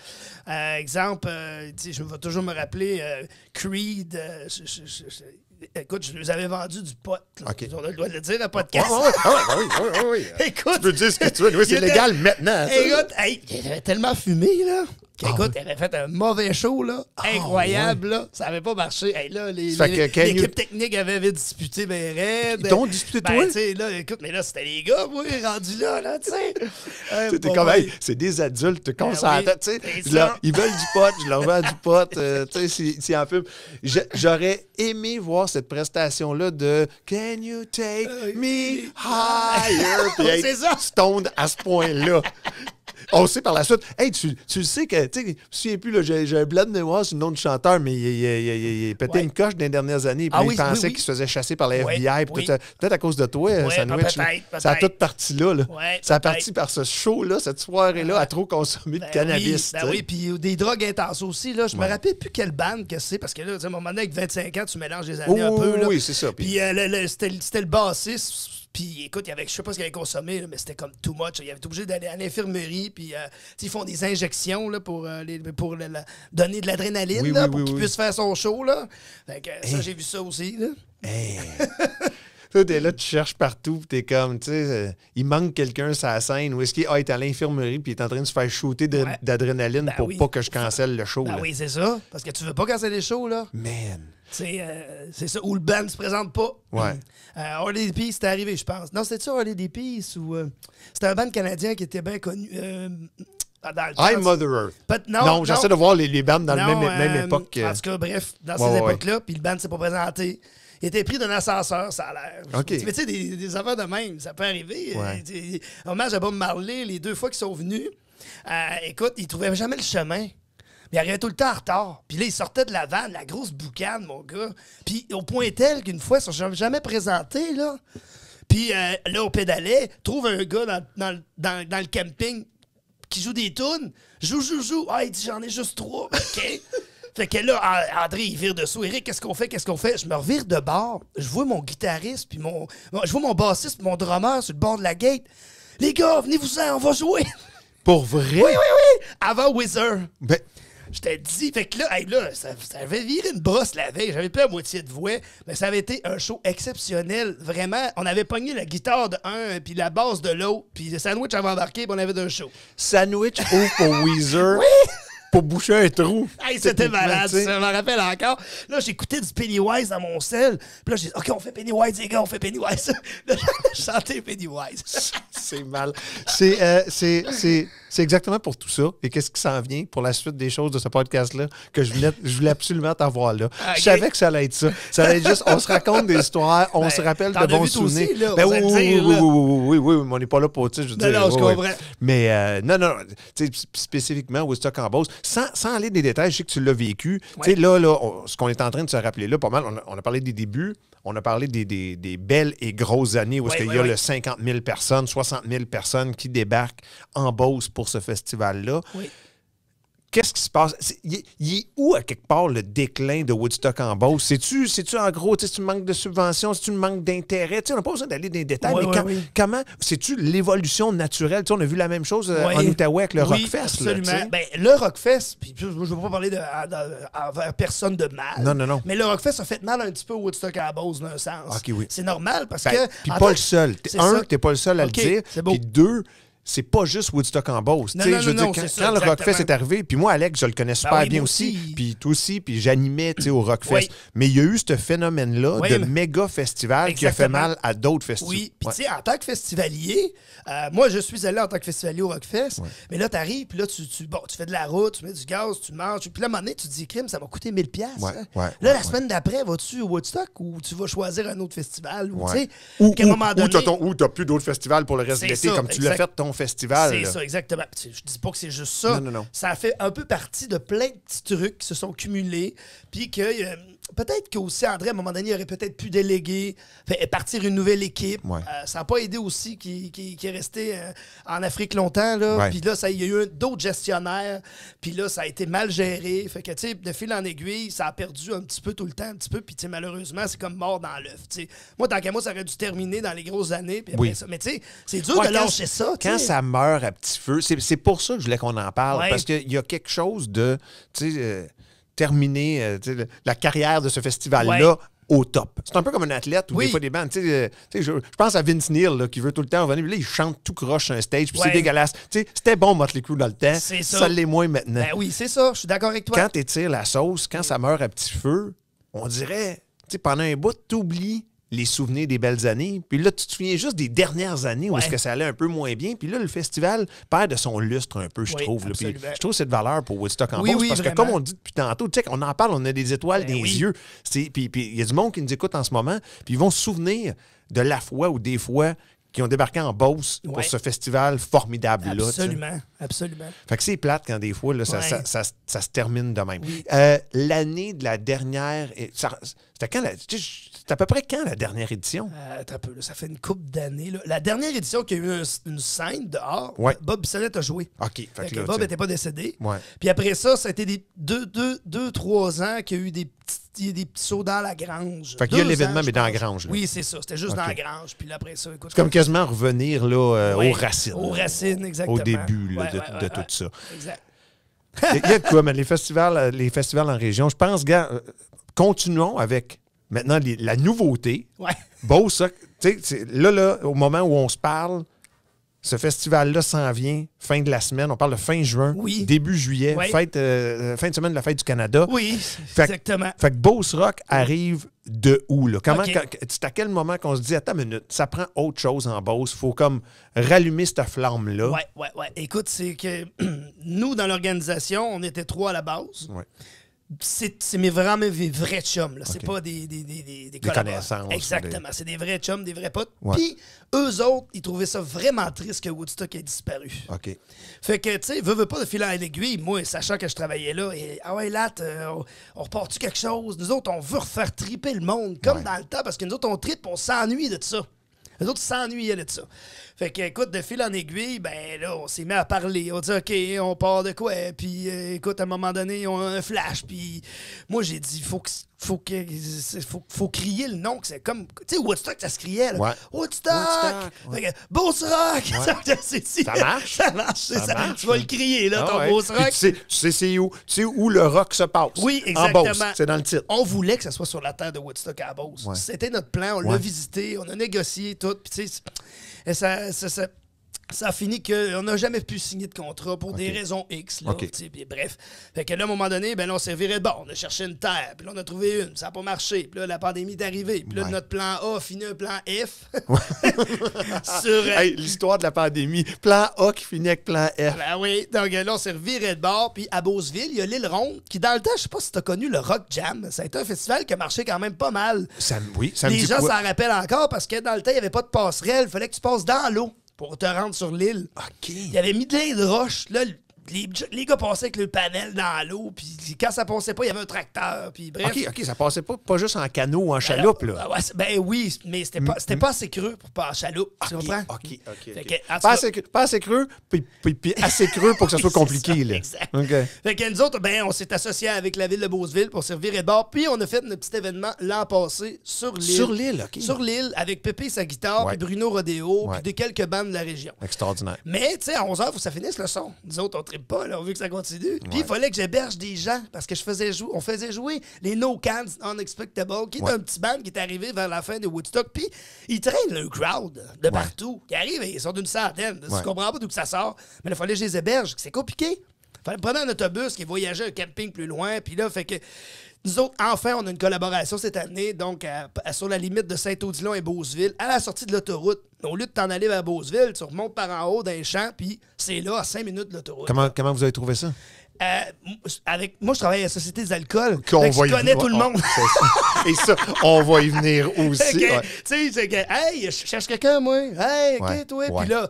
Speaker 2: euh, exemple, je vais toujours me rappeler, euh, écoute, je vous avais vendu du pot. Okay. On a le droit de le dire, le ah, podcast. Oh, oui, oui, oui, Écoute. Tu peux dire ce que tu veux. Oui, c'est légal maintenant. Écoute, il avait tellement fumé, là. Ah écoute, elle avait fait un mauvais show, là. Ah incroyable, là. Ça n'avait pas marché. là, l'équipe technique avait disputé mes ben, raids. Ils t'ont disputé, ben, toi? là, écoute, mais là, c'était les gars, moi, rendus là, là, tu sais. C'était euh, comme, hey,
Speaker 1: c'est des adultes, ben tu tu Ils veulent du pot, je leur vends du pot, euh, tu sais, si en fume. J'aurais aimé voir cette prestation-là de Can you take euh, me higher? c'est ça. à ce point-là on sait par la suite. Hey, tu, tu sais que, tu sais, sais plus, j'ai un blood de mémoire sur le nom du chanteur, mais il, il, pété une coche dans les dernières années. Ah il pensait qu'il se faisait chasser par la FBI. Euh, peut-être à cause de toi, Peut Ça a toute partie là. là. ça a parti par ce show-là, cette soirée-là, à trop consommer de ben cannabis. Ben oui,
Speaker 2: puis des drogues intenses aussi. Là. Je me rappelle plus quelle bande que c'est, parce que là, à un moment donné, avec 25 ans, tu mélanges les années oh, un peu. Oui, c'est ça. Puis euh, c'était le bassiste puis écoute, il y avait, je sais pas ce qu'il avait consommé, mais c'était comme too much. Il avait été obligé d'aller à l'infirmerie. Puis euh, ils font des injections là, pour, euh, pour donner de l'adrénaline pour qu'il puisse faire son show. Là. Fait Ça, j'ai vu ça aussi. Là.
Speaker 1: là, tu cherches partout, tu t'es comme, tu sais, euh, il manque quelqu'un sur la scène, ou est-ce qu'il ah, est à l'infirmerie, puis il est en train de se faire shooter d'adrénaline ben pour pas que je cancelle le show. Ah oui,
Speaker 2: c'est ça, parce que tu veux pas canceller le show, là. Man. Euh, c'est ça, où le band se présente pas. Ouais. Euh, Peace, c'était arrivé, je pense. Non, c'était ça, the Peace, ou. Euh, c'était un band canadien qui était bien connu. Euh, I'm Mother
Speaker 1: Earth. non, j'essaie de voir les, les bands dans la même, même époque. En tout cas, bref, dans ces époques-là,
Speaker 2: puis le band s'est pas présenté. Il était pris d'un ascenseur, ça a l'air. Mais tu sais, des, affaires de même, ça peut arriver. Hommage pas me marler, les deux fois qu'ils sont venus, écoute, ils trouvaient jamais le chemin. Mais il arrivait tout le temps en retard. Puis là, il sortait de la vanne, la grosse boucane, mon gars. Puis au point tel qu'une fois, ils ne jamais présenté, là. Puis euh, là, on pédalait. trouve un gars dans, le camping qui joue des tunes. Joue, joue, joue. Ah, il dit, j'en ai juste trois. OK. Fait que là, André, il vire dessous. Eric, qu'est-ce qu'on fait? Qu'est-ce qu'on fait? Je me revire de bord. Je vois mon guitariste, puis mon. Je vois mon bassiste, puis mon drummer sur le bord de la gate. Les gars, venez-vous-en, on va jouer!
Speaker 1: Pour vrai? Oui, oui,
Speaker 2: oui! Avant Wizard. Ben, je t'ai dit, Fait que là, là ça, avait viré une brosse la veille. J'avais plus à moitié de voix. Mais ça avait été un show exceptionnel. Vraiment, on avait pogné la guitare de un, puis la basse de l'autre, puis le sandwich avait embarqué, puis on avait d'un show.
Speaker 1: Sandwich ou Weezer. pour boucher un trou.
Speaker 2: c'était malade, ça, me rappelle encore. Là, j'écoutais du Pennywise dans mon sel. Puis là, j'ai dit, OK, on fait Pennywise, les gars, on fait Pennywise. Là, je sentais Pennywise. c'est mal.
Speaker 1: C'est euh, exactement pour tout ça. Et qu'est-ce qui s'en vient pour la suite des choses de ce podcast-là que je voulais, je voulais absolument t'avoir là. Ah, je savais que ça allait être ça. Ça allait être juste, on se raconte des histoires, on ben, se rappelle de bons souvenirs. Ben oui, oui, oui, oui, là. oui, oui, oui, oui, mais on n'est pas là pour, ça. non, Non, je comprends. Mais euh, non, non, tu sais, spécifiquement, Woodstock en Beauce, sans, aller des détails, je sais que tu l'as vécu. Tu sais, là, là ce qu'on est en train de se rappeler là, pas mal, on a, parlé des débuts, on a parlé des, belles et grosses années où ce y a le 50 000 personnes, 60 000 personnes qui débarquent en Beauce pour ce festival-là qu'est-ce qui se passe? Il, est, où, à quelque part, le déclin de Woodstock en Beauce? C'est-tu, tu en gros, tu manques de subventions, tu manques d'intérêt? On n'a pas besoin d'aller dans les détails, mais comment, c'est-tu l'évolution naturelle? on a vu la même chose euh, en Outaouais avec le Rockfest. Absolument. Ben,
Speaker 2: le Rockfest, puis je ne veux pas parler de, envers personne de mal. Non, non, non. Mais le Rockfest a fait mal un petit peu Woodstock en Beauce, un sens. Ah, c'est normal parce ben, que. Puis pas le seul. Un, tu n'es pas le seul à le dire.
Speaker 1: Puis deux, c'est pas juste Woodstock en Beauce. quand, le Rockfest est arrivé, puis moi, Alex, je le connais ben super bien aussi, puis toi aussi, puis j'animais au Rockfest. Mais il y a eu ce phénomène-là de méga festival qui a fait mal à d'autres festivals. Oui, puis tu sais, en
Speaker 2: tant que festivalier, euh, moi, je suis allé en tant que festivalier au Rockfest, mais là, t'arrives, puis là, tu, fais de la route, tu mets du gaz, tu manges, puis là, à un moment tu te dis, crime, ça va coûter 1000$. Hein. là, la semaine d'après, vas-tu au Woodstock ou tu vas choisir un autre festival ou, tu sais, moment donné.
Speaker 1: Ou t'as plus d'autres festivals pour le reste de l'été, comme tu l'as fait ton festival. C'est ça,
Speaker 2: exactement. Je dis pas que c'est juste ça. Non, non, non. Ça fait un peu partie de plein de petits trucs qui se sont cumulés, puis que euh, peut-être qu'aussi André, à un moment donné, il aurait peut-être pu déléguer, et partir une nouvelle équipe. Euh, ça n'a pas aidé aussi qu'il est resté euh, en Afrique longtemps. Là. Puis là, ça, il y a eu d'autres gestionnaires. Puis là, ça a été mal géré. Fait que, tu sais, de fil en aiguille, ça a perdu un petit peu tout le temps, un petit peu. Puis, malheureusement, c'est comme mort dans l'œuf. Moi, tant qu'à moi, ça aurait dû terminer dans les grosses années. Mais, tu sais, c'est dur de lâcher ça. Quand ça
Speaker 1: meurt à petit feu, c'est pour ça que je voulais qu'on en parle. Parce qu'il y a quelque chose de. Euh, terminer euh, la carrière de ce festival-là au top. C'est un peu comme un athlète ou des fois des bandes. Euh, je, pense à Vince Neil qui veut tout le temps revenir. Là, il chante tout croche sur un stage, puis c'est dégueulasse. C'était bon Motley Crue dans le temps. Ça, les l'est moins maintenant. Ben oui, c'est ça. Je suis d'accord avec toi. Quand tu étires la sauce, quand ça meurt à petit feu, on dirait, pendant un bout, tu oublies les souvenirs des belles années. Puis là, tu te souviens juste des dernières années où est-ce que ça allait un peu moins bien. Puis là, le festival perd de son lustre un peu, je trouve. je trouve cette valeur pour Woodstock en oui, parce que comme on dit depuis tantôt, tu sais, on en parle, on a des étoiles ben des yeux. Puis il y a du monde qui nous écoute en ce moment, puis ils vont se souvenir de la fois ou des fois qui ont débarqué en Beauce pour ce festival formidable-là. Absolument, absolument. Fait que c'est plate quand des fois, là, ça, se termine de même. Euh, l'année de la dernière... C'était quand la, c'est à peu près quand la dernière édition? Euh, ça fait une coupe d'années. La dernière
Speaker 2: édition qui a eu une scène dehors, Bob Bissonnette a joué. OK. Bob n'était pas décédé. Puis après ça, ça a été deux, deux, trois ans qu'il y a eu des petits, des sauts dans la grange. Fait y a l'événement, mais dans la grange. Là. Oui, c'est ça. C'était juste dans la grange. Puis après ça, écoute. C'est comme quasiment
Speaker 1: revenir là, euh, aux racines. Aux racines, exactement. Au début de, de tout ça. Exact. Il y a de quoi, mais les festivals, euh, les festivals en région, je pense, gars, continuons avec Maintenant, la nouveauté, ouais. beau ça. Là, là, au moment où on se parle, ce festival-là s'en vient, fin de la semaine. On parle de fin juin, début juillet, fête, euh, euh, fin de semaine de la fête du Canada. Oui, exactement. fait que BOSE Rock arrive de où? Là? Comment, c'est à quel moment qu'on se dit, attends une minute, ça prend autre chose en il faut comme rallumer cette flamme-là. Oui,
Speaker 2: oui, oui. Écoute, c'est que nous, dans l'organisation, on était trois à la base. Oui c'est mes, vraiment mes vrais chums. Là. C'est pas des, des, des, connaissances. Exactement. C'est des vrais chums, des vrais potes. Puis, eux autres, ils trouvaient ça vraiment triste que Woodstock ait disparu. OK. Fait que, tu sais, veux, veulent pas de fil à aiguille, Moi, sachant que je travaillais là, et ah ouais, là, euh, on, on repart-tu quelque chose? Nous autres, on veut refaire triper le monde, comme dans le temps, parce que nous autres, on tripe, on s'ennuie de ça. Les autres s'ennuyaient de ça. Fait que, écoute, de fil en aiguille, ben là, on s'est mis à parler. On dit, OK, on part de quoi? Puis, euh, écoute, à un moment donné, on a un flash. Puis, moi, j'ai dit, faut que. Faut, que, faut, faut crier le nom, c'est comme. Tu sais, Woodstock, ça se criait, là. Woodstock! Woodstock Rock! ça marche? Ça marche, ça. Tu vas hein. le crier, là, ah ton Boss Rock.
Speaker 1: Tu sais, où, où le rock se passe. Oui, exactement. C'est dans le titre.
Speaker 2: On voulait que ça soit sur la terre de Woodstock à Beauce. C'était notre plan, on l'a visité, on a négocié tout. Puis, tu sais, ça, ça, ça ça a fini qu'on n'a jamais pu signer de contrat pour des raisons X. Là, bref. Fait que là, à un moment donné, ben, on s'est viré de bord. On a cherché une terre. Puis on a trouvé une. Ça n'a pas marché. Puis la pandémie est arrivée. Puis notre plan A fini un plan F. Sur. Euh,
Speaker 1: l'histoire de la pandémie. Plan A qui finit avec plan F. Ben
Speaker 2: oui. Donc là, on s'est viré de bord. Puis à Beauceville, il y a l'île Ronde qui, dans le temps, je sais pas si tu as connu le Rock Jam. Ça a été un festival qui a marché quand même pas mal.
Speaker 1: Ça, ça Les me gens s'en
Speaker 2: rappellent encore parce que dans le temps, il n'y avait pas de passerelle. Il fallait que tu passes dans l'eau pour te rendre sur l'île. OK. Il avait mis de l'aide roche. Là, les, gars passaient avec le panel dans l'eau, puis quand ça passait pas, il y avait un tracteur, puis bref. OK,
Speaker 1: OK, ça passait pas, pas juste en canot ou en ben chaloupe, là.
Speaker 2: ben oui, mais c'était pas, mm, mm. assez creux pour pas en chaloupe, ah, tu comprends? OK, OK, pas, assez, pas, creux, puis, assez creux pour que ça soit compliqué, là. Exact. Fait que nous autres, ben, on s'est associés avec la ville de Beauceville pour servir et bord, puis on a fait notre petit événement l'an passé sur l'île. Sur l'île, OK. Sur l'île, avec Pépé sa guitare, puis Bruno Rodéo, puis de quelques bandes de la région. Extraordinaire. Mais, tu sais, à 11h, faut que ça finisse le son. Nous autres, pas, là, on veut que ça continue. Puis il fallait que j'héberge des gens parce que je faisais jouer, on faisait jouer les No Cans Unexpectable, qui est un petit band qui est arrivé vers la fin de Woodstock. Puis ils traînent le crowd de partout. Ils arrivent, ils sont d'une centaine. Tu comprends pas d'où ça sort. Mais il fallait que je les héberge. C'est compliqué. Fallait prendre un autobus qui voyageait un camping plus loin. Puis là, fait que nous autres, enfin, on a une collaboration cette année, donc sur la limite de saint audilon et Beauceville, à la sortie de l'autoroute. Au lieu de t'en aller vers Beauceville, tu remontes par en haut d'un champ, puis c'est là, à cinq minutes de l'autoroute.
Speaker 1: Comment, comment vous avez trouvé ça?
Speaker 2: Euh, moi, je travaille à la Société des alcools. Qu'on je connais tout le ah, monde. Et
Speaker 1: ça, on va y venir aussi. Tu
Speaker 2: sais, c'est que, hey, je cherche quelqu'un, moi. Hey, ok, toi. Puis là,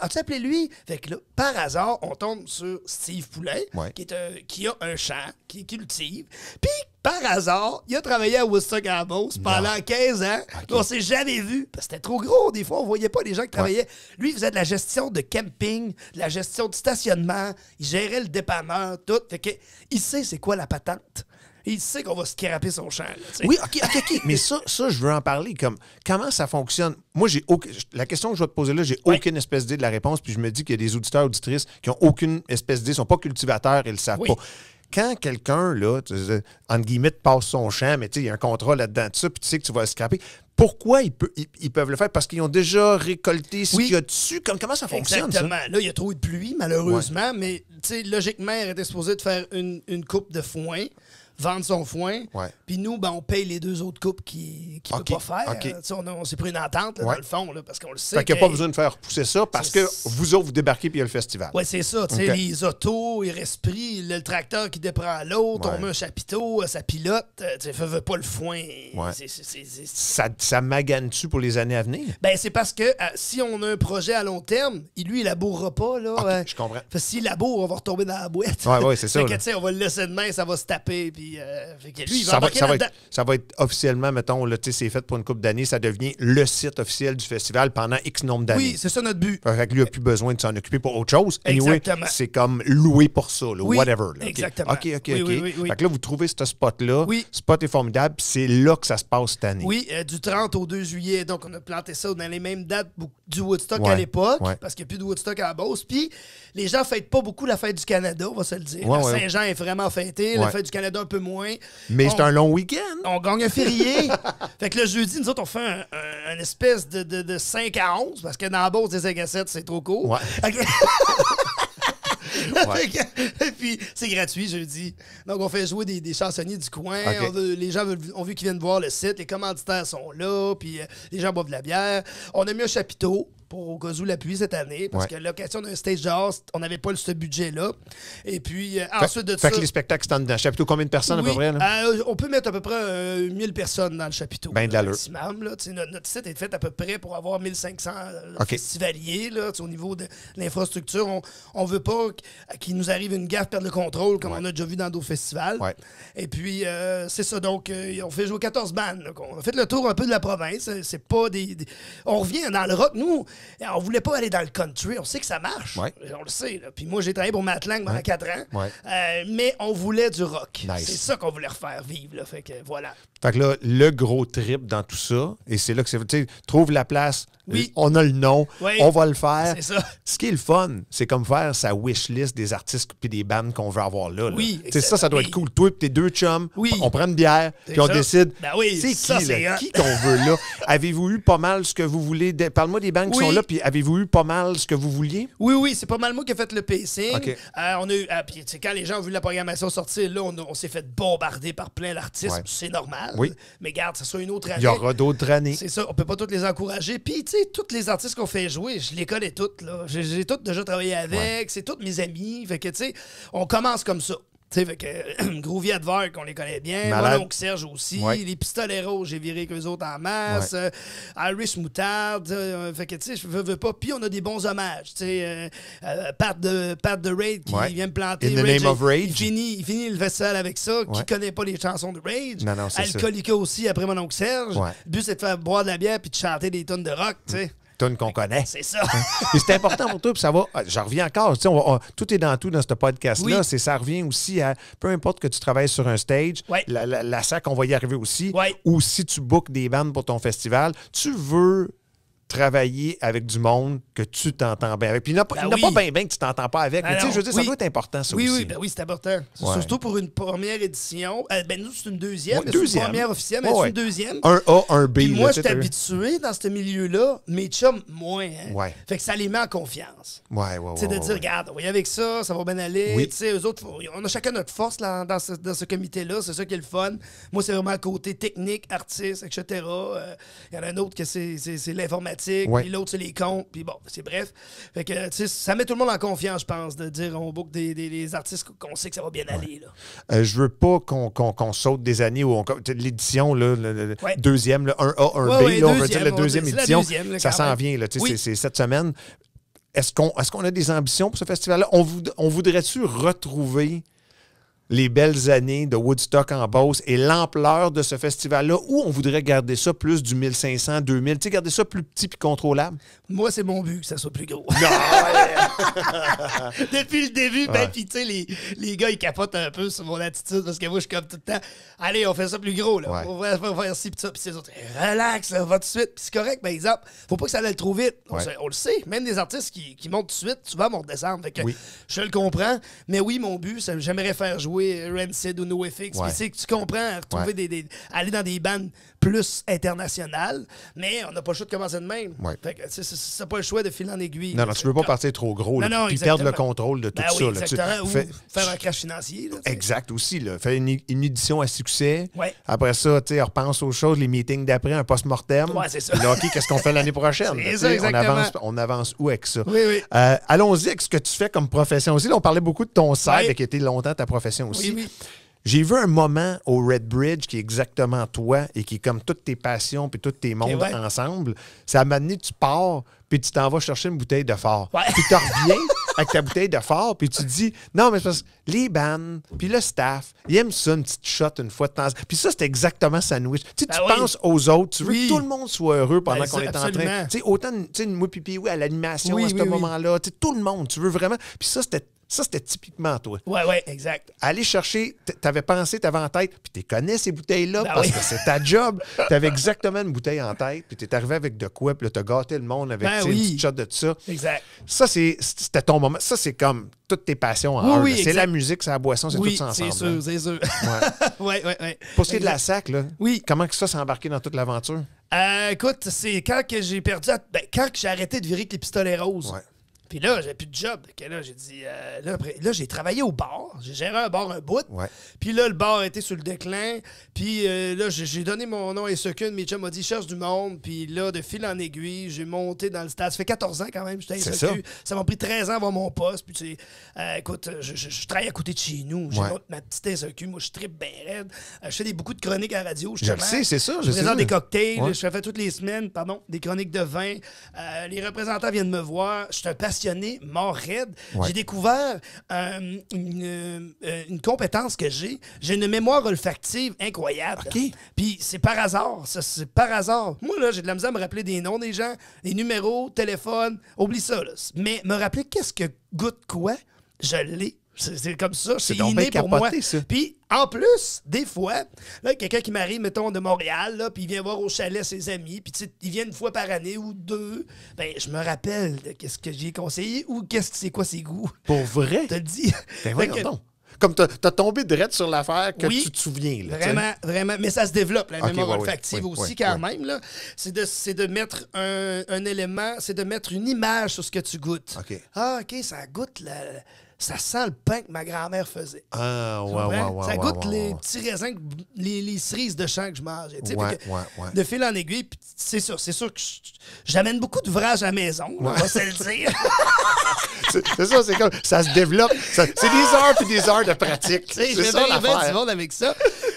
Speaker 2: as-tu appelé lui? Fait que là, par hasard, on tombe sur Steve Poulet, qui, est qui a un champ, qui cultive. Puis par hasard, il a travaillé à worcester à pendant 15 ans. On s'est jamais vu parce c'était trop gros. Des fois, on voyait pas les gens qui travaillaient. Lui, il faisait de la gestion de camping, de la gestion de stationnement. Il gérait le dépanneur, tout. Fait il sait c'est quoi la patente. Il sait qu'on va se scraper son champ. oui,
Speaker 1: OK, OK, OK. Mais ça, ça, je veux en parler. Comme, comment ça fonctionne? Moi, j'ai la question que je vais te poser là, j'ai aucune espèce d'idée de la réponse. Puis je me dis qu'il y a des auditeurs, auditrices qui n'ont aucune espèce d'idée, ne sont pas cultivateurs et ne le savent pas quand quelqu'un, là, entre guillemets, passe son champ, mais il y a un contrat là-dedans de tu sais que tu vas scraper, pourquoi ils, peuvent le faire? Parce qu'ils ont déjà récolté ce qu'il y a dessus. comment
Speaker 2: ça fonctionne? Exactement. Là, il y a trop de pluie, malheureusement, tu mais logiquement, elle était supposée de faire une coupe de foin vendre son foin. Puis nous, ben, on paye les deux autres coupes qui ne pas faire. on, s'est pris une entente, dans le fond, parce qu'on le sait. Fait n'y a pas besoin
Speaker 1: de faire pousser ça parce que vous autres, vous débarquez puis il y a le festival. Oui, c'est ça. Les
Speaker 2: autos, les resprits, le tracteur qui déprend l'autre, on met un chapiteau, sa euh, pilote. Euh, tu ne pas le foin.
Speaker 1: ça, ça magane-tu pour les années à venir? Ben,
Speaker 2: c'est parce que euh, si on a un projet à long terme, il, lui, il labourera pas. Là, euh, je comprends. S'il laboure, on va retomber dans la boîte. c'est ça. on va le laisser de ça va se taper ça,
Speaker 1: va, être, officiellement, mettons, là, c'est fait pour une coupe d'années, ça devient le site officiel du festival pendant X nombre d'années. Oui, c'est ça notre but. Fait que lui n'a plus besoin de s'en occuper pour autre chose. Anyway, c'est comme louer pour ça, whatever. exactement. OK, OK, OK. fait que là, vous trouvez ce spot-là. Oui. Spot est formidable, c'est là que ça se passe cette année. Oui,
Speaker 2: euh, du 30 au 2 juillet. Donc, on a planté ça dans les mêmes dates du Woodstock à l'époque, parce qu'il n'y a plus de Woodstock à la Beauce. Puis, les gens ne fêtent pas beaucoup la fête du Canada, on va se le dire. Saint-Jean est vraiment fêté, la fête du Canada un peu moins. Mais c'est un long week-end. On gagne un férié. fait que le jeudi, nous autres, on fait un, une espèce de, de, 5 à 11, parce que dans la bourse des 5 c'est trop court. et puis c'est gratuit jeudi. Donc on fait jouer des, chansonniers du coin. les gens veulent, vu qu'ils viennent voir le site. Les commanditaires sont là. Puis euh, les gens boivent de la bière. On a mis un chapiteau pour au cas cette année, parce que l'occasion d'un stage on n'avait pas ce budget-là. Et puis, euh, ensuite de ça. Fait que les
Speaker 1: spectacles stand dans le chapiteau, combien de personnes à peu près?
Speaker 2: Euh, on peut mettre à peu près 1 euh, 1000 personnes dans le chapiteau. Ben de notre, site est fait à peu près pour avoir 1500 okay. festivaliers au niveau de l'infrastructure. On ne veut pas qu'il nous arrive une gaffe, perdre le contrôle, comme on a déjà vu dans d'autres festivals. Et puis, c'est ça. Donc, on fait jouer 14 bandes. on a fait le tour un peu de la province. C'est pas des, On revient dans le rock. Nous, on voulait pas aller dans le country. On sait que ça marche. On le sait. Puis moi, j'ai travaillé pour Matt pendant 4 ans. Euh, mais on voulait du rock. C'est ça qu'on voulait refaire vivre. Fait que voilà.
Speaker 1: Fait que là, le gros trip dans tout ça, et c'est là que c'est. Tu sais, trouve la place, oui. on a le nom, oui. on va le faire. C'est ça. Ce qui est le fun, c'est comme faire sa wish list des artistes puis des bandes qu'on veut avoir là. Oui. Tu sais, ça, ça doit être cool. Toi et tes deux chums, on prend une bière, puis on décide. Ben oui, c'est qui, qui qu'on veut là. avez-vous eu pas mal ce que vous voulez? Parle-moi des bandes qui sont là, puis avez-vous eu pas mal ce que vous vouliez?
Speaker 2: Oui, oui, c'est pas mal moi qui ai fait le pacing. Euh, on a eu, ah, quand les gens ont vu la programmation sortir, là, on, s'est fait bombarder par plein d'artistes, c'est normal. Mais garde, ça sera une autre année. Il y aura
Speaker 1: d'autres années. C'est
Speaker 2: ça, on peut pas toutes les encourager. Puis, tu sais, tous les artistes qu'on fait jouer, je les connais toutes. J'ai toutes déjà travaillé avec, c'est toutes mes amis. Fait que, tu sais, on commence comme ça. Tu sais, fait que Groovy Adverk, on les connaît bien. Malade. Serge aussi. Les Pistoleros, j'ai viré qu'eux autres en masse. Euh, Irish Moutarde. Euh, fait que, tu sais, je veux, veux, pas. Puis on a des bons hommages. Tu euh, Pat, de, Pat de Raid qui vient me planter. In the name of Rage. Il finit, le vaisseau avec ça. Qui connaît pas les chansons de Rage. Non, aussi,
Speaker 1: après mon oncle Serge. Le but, c'est de faire boire de la bière puis de chanter des tonnes de rock, tu sais qu'on ben, connaît. C'est ça. Et hein? c'est important pour toi, puis ça va. Ah, je reviens encore. tout est dans tout dans ce podcast-là. Ça revient aussi à peu importe que tu travailles sur un stage, la, la, la, sac, on va y arriver aussi. Ou si tu bookes des bandes pour ton festival, tu veux travailler avec du monde que tu t'entends bien avec. Puis il n'a ben pas bien bien que tu t'entends pas avec. mais ben tu sais, je veux dire, ça doit être important, ça oui, aussi. Oui, ben oui,
Speaker 2: c'est important. Surtout pour une première édition. Euh, ben nous, c'est une deuxième. C'est une première officielle, mais c'est une deuxième. Un A, un B. Puis moi, je suis habitué dans ce milieu-là. mais chums, moins. Hein. Fait que ça les met en confiance.
Speaker 1: Ouais, ouais, C'est de dire,
Speaker 2: regarde, avec ça, ça va bien aller. Tu sais, eux autres, on a chacun notre force là, dans ce, dans ce comité-là. C'est ça qui est le fun. Moi, c'est vraiment le côté technique, artiste, etc. Euh, il y en a un autre que c'est l'informatique puis l'autre, c'est les comptes, puis bon, c'est bref. Fait que, tu sais, ça met tout le monde en confiance, je pense, de dire on book des, des, artistes qu'on sait que ça va bien aller. Là.
Speaker 1: Euh, je veux pas qu'on saute des années où on. L'édition, le, deuxième, le 1A, 1B, on va dire la deuxième édition. ça s'en vient, là. C'est cette semaine. Est-ce qu'on est a des ambitions pour ce festival-là? On, on voudrait-tu retrouver les belles années de Woodstock en Beauce et l'ampleur de ce festival-là, où on voudrait garder ça plus du 1500, 2000, tu sais, garder ça plus petit puis contrôlable?
Speaker 2: Moi, c'est mon but que ça soit plus gros. Depuis le début, ben, puis les, les, gars, ils capotent un peu sur mon attitude parce que moi, je suis comme tout le temps, allez, on fait ça plus gros, là. On, va, faire ci, puis ça, puis c'est Relax, là, on va tout de suite. Puis c'est correct, Mais ben, exemple, faut pas que ça aille trop vite. On, le sait. Même des artistes qui, qui montent tout de suite, souvent, vont je le comprends. Mais oui, mon but, j'aimerais faire jouer jouer Rancid ou NoFX. Ouais. c'est que tu comprends, retrouver des, aller dans des bands plus internationales, mais on n'a pas le choix de commencer de même. Ouais. c'est pas le choix de filer en aiguille. Non, non,
Speaker 1: tu veux pas partir trop gros, puis perdre le contrôle de tout ben ça. ou faire
Speaker 2: un crash financier.
Speaker 1: exact, aussi. Faire une, édition à succès. Après ça, tu repense aux choses, les meetings d'après, un post-mortem. Ouais, c'est ça. OK, qu'est-ce qu'on fait l'année prochaine? on, avance, on avance où avec ça? Euh, allons-y avec ce que tu fais comme profession aussi. on parlait beaucoup de ton site qui était longtemps ta profession j'ai vu un moment au Red Bridge qui est exactement toi et qui est comme toutes tes passions puis tous tes mondes eh ensemble. Ça m'a amené, tu pars, puis tu t'en vas chercher une bouteille de fort. Puis tu reviens avec ta bouteille de fort, puis tu dis Non, mais c'est parce que les bands, puis le staff, ils aiment ça, une petite shot une fois de temps. Puis ça, c'était exactement sandwich. Tu, ben tu penses aux autres, tu veux que tout le monde soit heureux pendant ben, qu'on est en train. Tu autant, tu sais, pipi, à l'animation à ce moment-là, tout le monde, tu veux vraiment. Puis ça, c'était ça, c'était typiquement toi. Oui, oui, exact. Aller chercher, tu avais pensé, t'avais en tête, puis tu connais ces bouteilles-là ben parce que c'est ta job. T'avais exactement une bouteille en tête, puis t'es arrivé avec de quoi, puis tu t'as gâté le monde avec ben oui. une de tout ça. Exact. Ça, c'était ton moment. Ça, c'est comme toutes tes passions en oui, C'est la musique, c'est la boisson, c'est tout tout ensemble. Hein. c'est sûr, c'est sûr.
Speaker 2: Oui, ouais, ouais, Pour ce qui est de la
Speaker 1: sac, là, oui. comment que ça s'est embarqué dans toute l'aventure?
Speaker 2: Euh, écoute, c'est quand que j'ai perdu... Ben, quand j'ai arrêté de virer avec les pistolets roses. Puis là, j'ai plus de job. là, j'ai dit, euh, j'ai travaillé au bar. J'ai géré un bar un bout. Puis là, le bar était sur le déclin. Puis euh, là, j'ai- donné mon nom à SQ. Mes chums m'ont dit, cherche du monde. Puis là, de fil en aiguille, j'ai monté dans le stade. Ça fait 14 ans quand même, j'étais Ça m'a pris 13 ans avant mon poste. Puis tu sais, euh, écoute, je, travaille à côté de chez nous. J'ai ma petite SQ. Moi, je tripe bien raide. je fais beaucoup de chroniques à radio. Je sais, c'est je des cocktails. Je fais toutes les semaines, pardon, des chroniques de vin. les représentants viennent me voir. Je suis un mort raide. J'ai découvert euh, euh, une, compétence que j'ai. J'ai une mémoire olfactive incroyable. Puis c'est par hasard, c'est par hasard. Moi, là, j'ai de la misère à me rappeler des noms des gens, des numéros, téléphone, oublie ça. Mais me rappeler qu'est-ce que goûte quoi, je l'ai c'est comme ça. C'est inné pour moi. Puis, en plus, des fois, là, quelqu'un qui m'arrive, mettons, de Montréal, là, puis il vient voir au chalet ses amis, puis il vient une fois par année ou deux, ben je me rappelle de qu'est-ce que j'ai conseillé ou qu'est-ce c'est quoi ses goûts. Pour vrai? Te dis. Ben voyons
Speaker 1: comme tu as tombé direct sur l'affaire que tu te souviens. Là, vraiment,
Speaker 2: vraiment. Mais ça se développe, la mémoire aussi, quand même. C'est, de, de mettre un, élément, c'est de mettre une image sur ce que tu goûtes. Ah, OK, ça goûte la ça sent le pain que ma grand-mère faisait. Ah, ouais, ouais, ouais, Ça goûte les petits raisins, les, cerises de champ que je mange. de fil en aiguille, c'est sûr, c'est sûr que j'amène beaucoup d'ouvrages à la maison, on va se le dire.
Speaker 1: c'est ça, c'est comme ça se développe. C'est des heures et des heures de pratique. Je vais ça, du
Speaker 2: avec ça.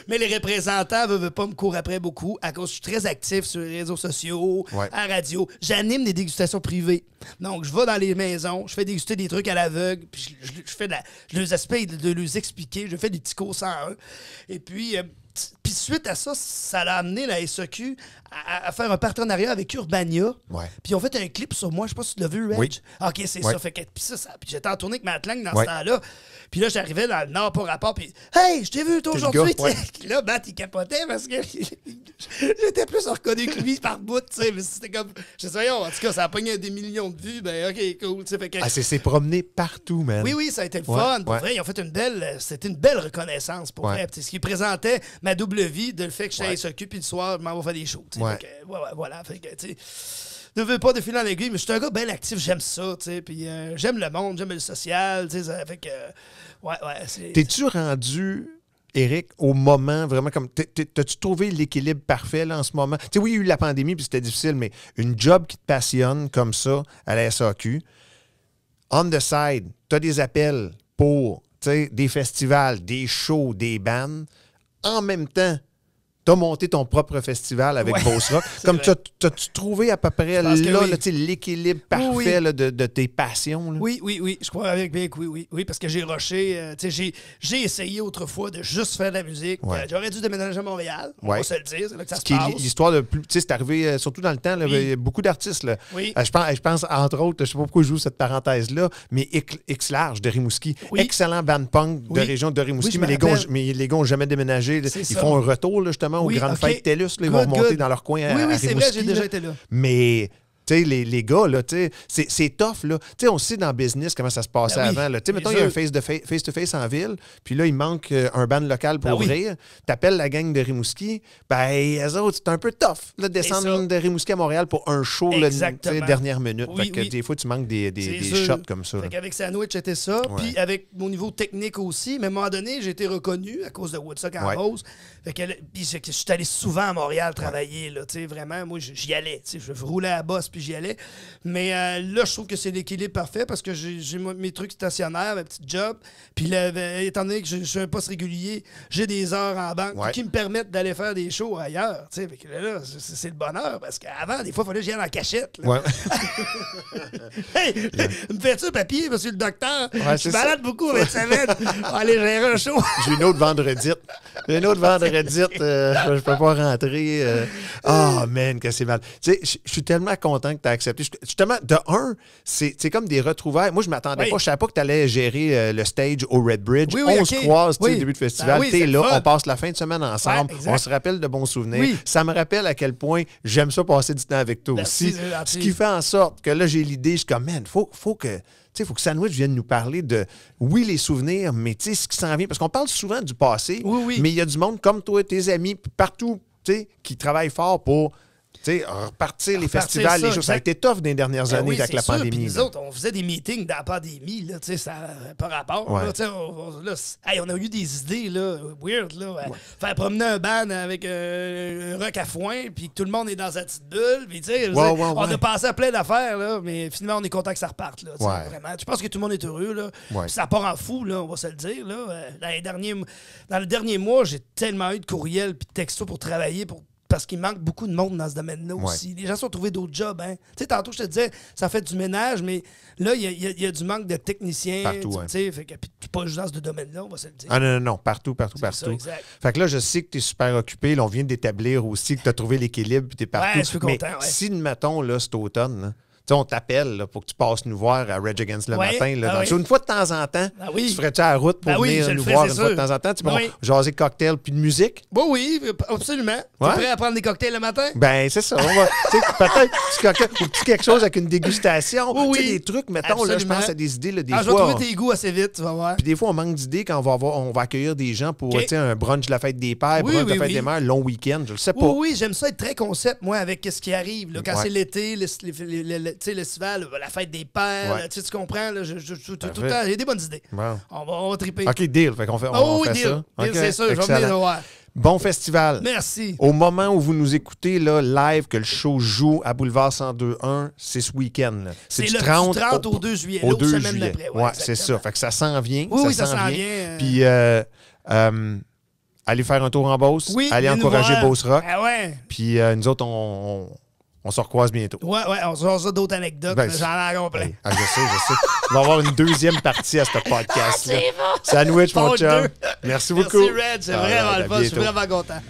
Speaker 2: Mais les représentants ne veulent pas me courir après beaucoup à cause que je suis très actif sur les réseaux sociaux, à à radio. J'anime des dégustations privées. Donc, je vais dans les maisons, je fais déguster des trucs à l'aveugle, puis je, fais de la, je les de, les expliquer, je fais des petits cours sans eux. Et puis, euh, puis suite à ça, ça l'a amené la SEQ à, faire un partenariat avec Urbania. Puis ils ont fait un clip sur moi, je sais pas si tu l'as vu, Reg. Oui. OK, c'est ça. Fait que, puis ça, puis j'étais en tournée avec Matt Lang dans ce temps-là. Puis là, j'arrivais dans le Nord pour rapport, puis Hey, je t'ai vu, toi, aujourd'hui. Là, Matt, il capotait parce que j'étais plus reconnu que lui par bout, tu sais. Mais c'était comme, je sais, pas, en tout cas, ça a pogné des millions de vues, ben OK, cool, tu Que... Ah, c'est
Speaker 1: promené partout, man. Oui, oui, ça a été le fun. Pour vrai, ils ont
Speaker 2: fait une belle, c'était une belle reconnaissance pour vrai. Ce qui présentait ma double vie de le fait que je s'occupe, puis le soir, m'en faire des shows, euh, ouais. ouais, voilà. Fait que, tu ne veux pas de l'aiguille, mais je suis un gars bien actif, j'aime ça, tu sais. Puis euh, j'aime le monde, j'aime le social, tu sais. Fait que, euh, ouais, ouais. T'es-tu
Speaker 1: rendu. Eric, au moment, vraiment comme. T'as-tu trouvé l'équilibre parfait là, en ce moment? Tu sais, oui, il y a eu la pandémie puis c'était difficile, mais une job qui te passionne comme ça à la SAQ, on the side, t'as des appels pour des festivals, des shows, des bands. En même temps, tu as monté ton propre festival avec ouais, Rock. Comme tu as, trouvé à peu près là, l'équilibre parfait de, tes passions? Oui, oui,
Speaker 2: oui. Je crois avec Vic, oui, oui, oui. Parce que j'ai rushé. Euh, j'ai essayé autrefois de juste faire de la musique. Euh, j'aurais dû déménager à Montréal. se le dire. L'histoire
Speaker 1: de plus. C'est arrivé euh, surtout dans le temps. Il y a beaucoup d'artistes. je, pense, je pense, entre autres, je sais pas pourquoi je joue cette parenthèse-là, mais X Large de Rimouski. Excellent band punk de région de Rimouski. mais, les gars, n'ont jamais déménagé. Ils font un retour, justement aux oui, grandes fêtes TELUS. ils vont remonter dans leur coin. Oui, oui, c'est vrai, j'ai déjà été là. Mais les, les gars, là, c'est tough, là. sais, on sait dans le business comment ça se passait ben avant. Là. Mettons, il y a un face-to-face face en ville, puis là, il manque euh, un ban local pour ben ouvrir. T'appelles la gang de Rimouski, ben, elles autres, c'est un peu tough, là, de descendre de Rimouski à Montréal pour un show, là, dernière minute. fait que des fois, tu manques des, des, shots comme ça. Fait qu'avec Sandwich, c'était ça. Puis avec mon niveau technique aussi, mais à
Speaker 2: un moment donné, j'ai été reconnu à cause de Woodstock en Rose. Fait que, puis je, suis allé souvent à Montréal travailler, là, tu sais, vraiment. Moi, j'y allais, je roulais à bosse puis j'y allais. Mais euh, là, je trouve que c'est l'équilibre parfait parce que j'ai mes trucs stationnaires, mes petite jobs, Puis ben, étant donné que je, suis un poste régulier, j'ai des heures en banque qui me permettent d'aller faire des shows ailleurs. c'est le bonheur parce qu'avant, des fois, il fallait que j'y aille en cachette. Ouais. hey, me fais-tu papier, monsieur le docteur? Je je balade beaucoup cette semaine.
Speaker 1: Allez, gérer un show. j'ai une autre vendredi une autre vente de Reddit, euh, je peux pas rentrer. Oh man, que c'est mal. Tu sais, je suis tellement content que tu as accepté. Justement, de un, c'est comme des retrouvailles. Moi, je m'attendais pas. Je savais pas que tu allais gérer euh, le stage au Red Bridge. on se croise au début de ben festival. là, on passe la fin de semaine ensemble. on se rappelle de bons souvenirs. Ça me rappelle à quel point j'aime ça passer du temps avec toi ben, aussi. Ce qui fait en sorte que là, j'ai l'idée, je suis comme, man, faut, faut que sais, il faut que Sandwich vienne nous parler de, oui, les souvenirs, mais tu sais, ce qui s'en vient. Parce qu'on parle souvent du passé, mais il y a du monde comme toi et tes amis, partout, tu sais, qui travaillent fort pour repartir les festivals, ça, les choses. Ça a été tough dans les dernières ben années avec la pandémie.
Speaker 2: on faisait des meetings dans la pandémie, là, ça, par rapport. on, a eu des idées là, weird. Faire promener un ban avec euh, un rock à foin, puis tout le monde est dans sa petite bulle. On a passé à plein d'affaires, mais finalement, on est content que ça reparte. tu penses Je pense que tout le monde est heureux. Là. Ça part en fou, on va se le dire. Là. Euh, dans, les derniers, dans le dernier mois, j'ai tellement eu de courriels et de textos pour travailler, pour parce qu'il manque beaucoup de monde dans ce domaine-là aussi. Les gens sont trouvés d'autres jobs. Hein. Tu sais, tantôt, je te disais, ça fait du ménage, mais là, il y, a du manque de techniciens. Partout. Hein. Tu pas juste dans ce domaine-là, on va se le
Speaker 1: dire. Ah non, non, non, partout, partout, partout. exact. Fait que là, je sais que tu es super occupé. Là, on vient d'établir aussi que tu as trouvé l'équilibre puis tu es partout. Ouais, je suis content. Ouais. Si, mettons, là, cet automne, sais, on t'appelle pour que tu passes nous voir à Regigans le matin. Là, ben Une fois de temps en temps, ben tu ferais à la route pour ben venir nous voir une fois de temps en temps? Tu pourrais jaser cocktail puis de musique?
Speaker 2: Bon, oui, absolument. Tu es prêt à prendre des cocktails le matin?
Speaker 1: Ben, c'est ça. peut-être cocktail quelque chose avec une dégustation. Des trucs, mettons, là, je pense à des idées. des ah, je vais trouver tes goûts assez vite, tu vas voir. Puis des fois, on manque d'idées quand on va, accueillir des gens pour un brunch de la fête des pères, brunch la fête des mères, long week-end, je le sais pas. Oui, oui, j'aime
Speaker 2: ça être très concept, moi, avec ce qui arrive. Quand c'est l'été, tu sais, l'estival, la fête des pères, tu comprends, j'ai des bonnes idées. On, va, on, va, triper. OK, deal. Fait qu'on fait, on, ah fait deal. ça. c'est
Speaker 1: Bon festival. Merci. Au moment où vous nous écoutez, là, live, que le show joue à Boulevard 102.1, c'est ce week-end. C'est du 30,
Speaker 2: au, 2 juillet. Au semaine d'après
Speaker 1: Ouais, c'est ça. Fait que ça s'en vient. Oui, ça s'en vient. Euh, Puis, euh, euh, allez faire un tour en Beauce. Oui, allez encourager Beauce Rock. Ah ouais. Puis, euh, nous autres, on on se recroise bientôt.
Speaker 2: Ouais, ouais, on se d'autres anecdotes. Ben, J'en ai complet.
Speaker 1: Ah, je sais, je sais. On va avoir une deuxième partie à ce podcast-là. Ah, Sandwich, mon chum. Merci beaucoup. Merci, Red. C'est ah, vraiment le fun. Je suis vraiment
Speaker 2: content.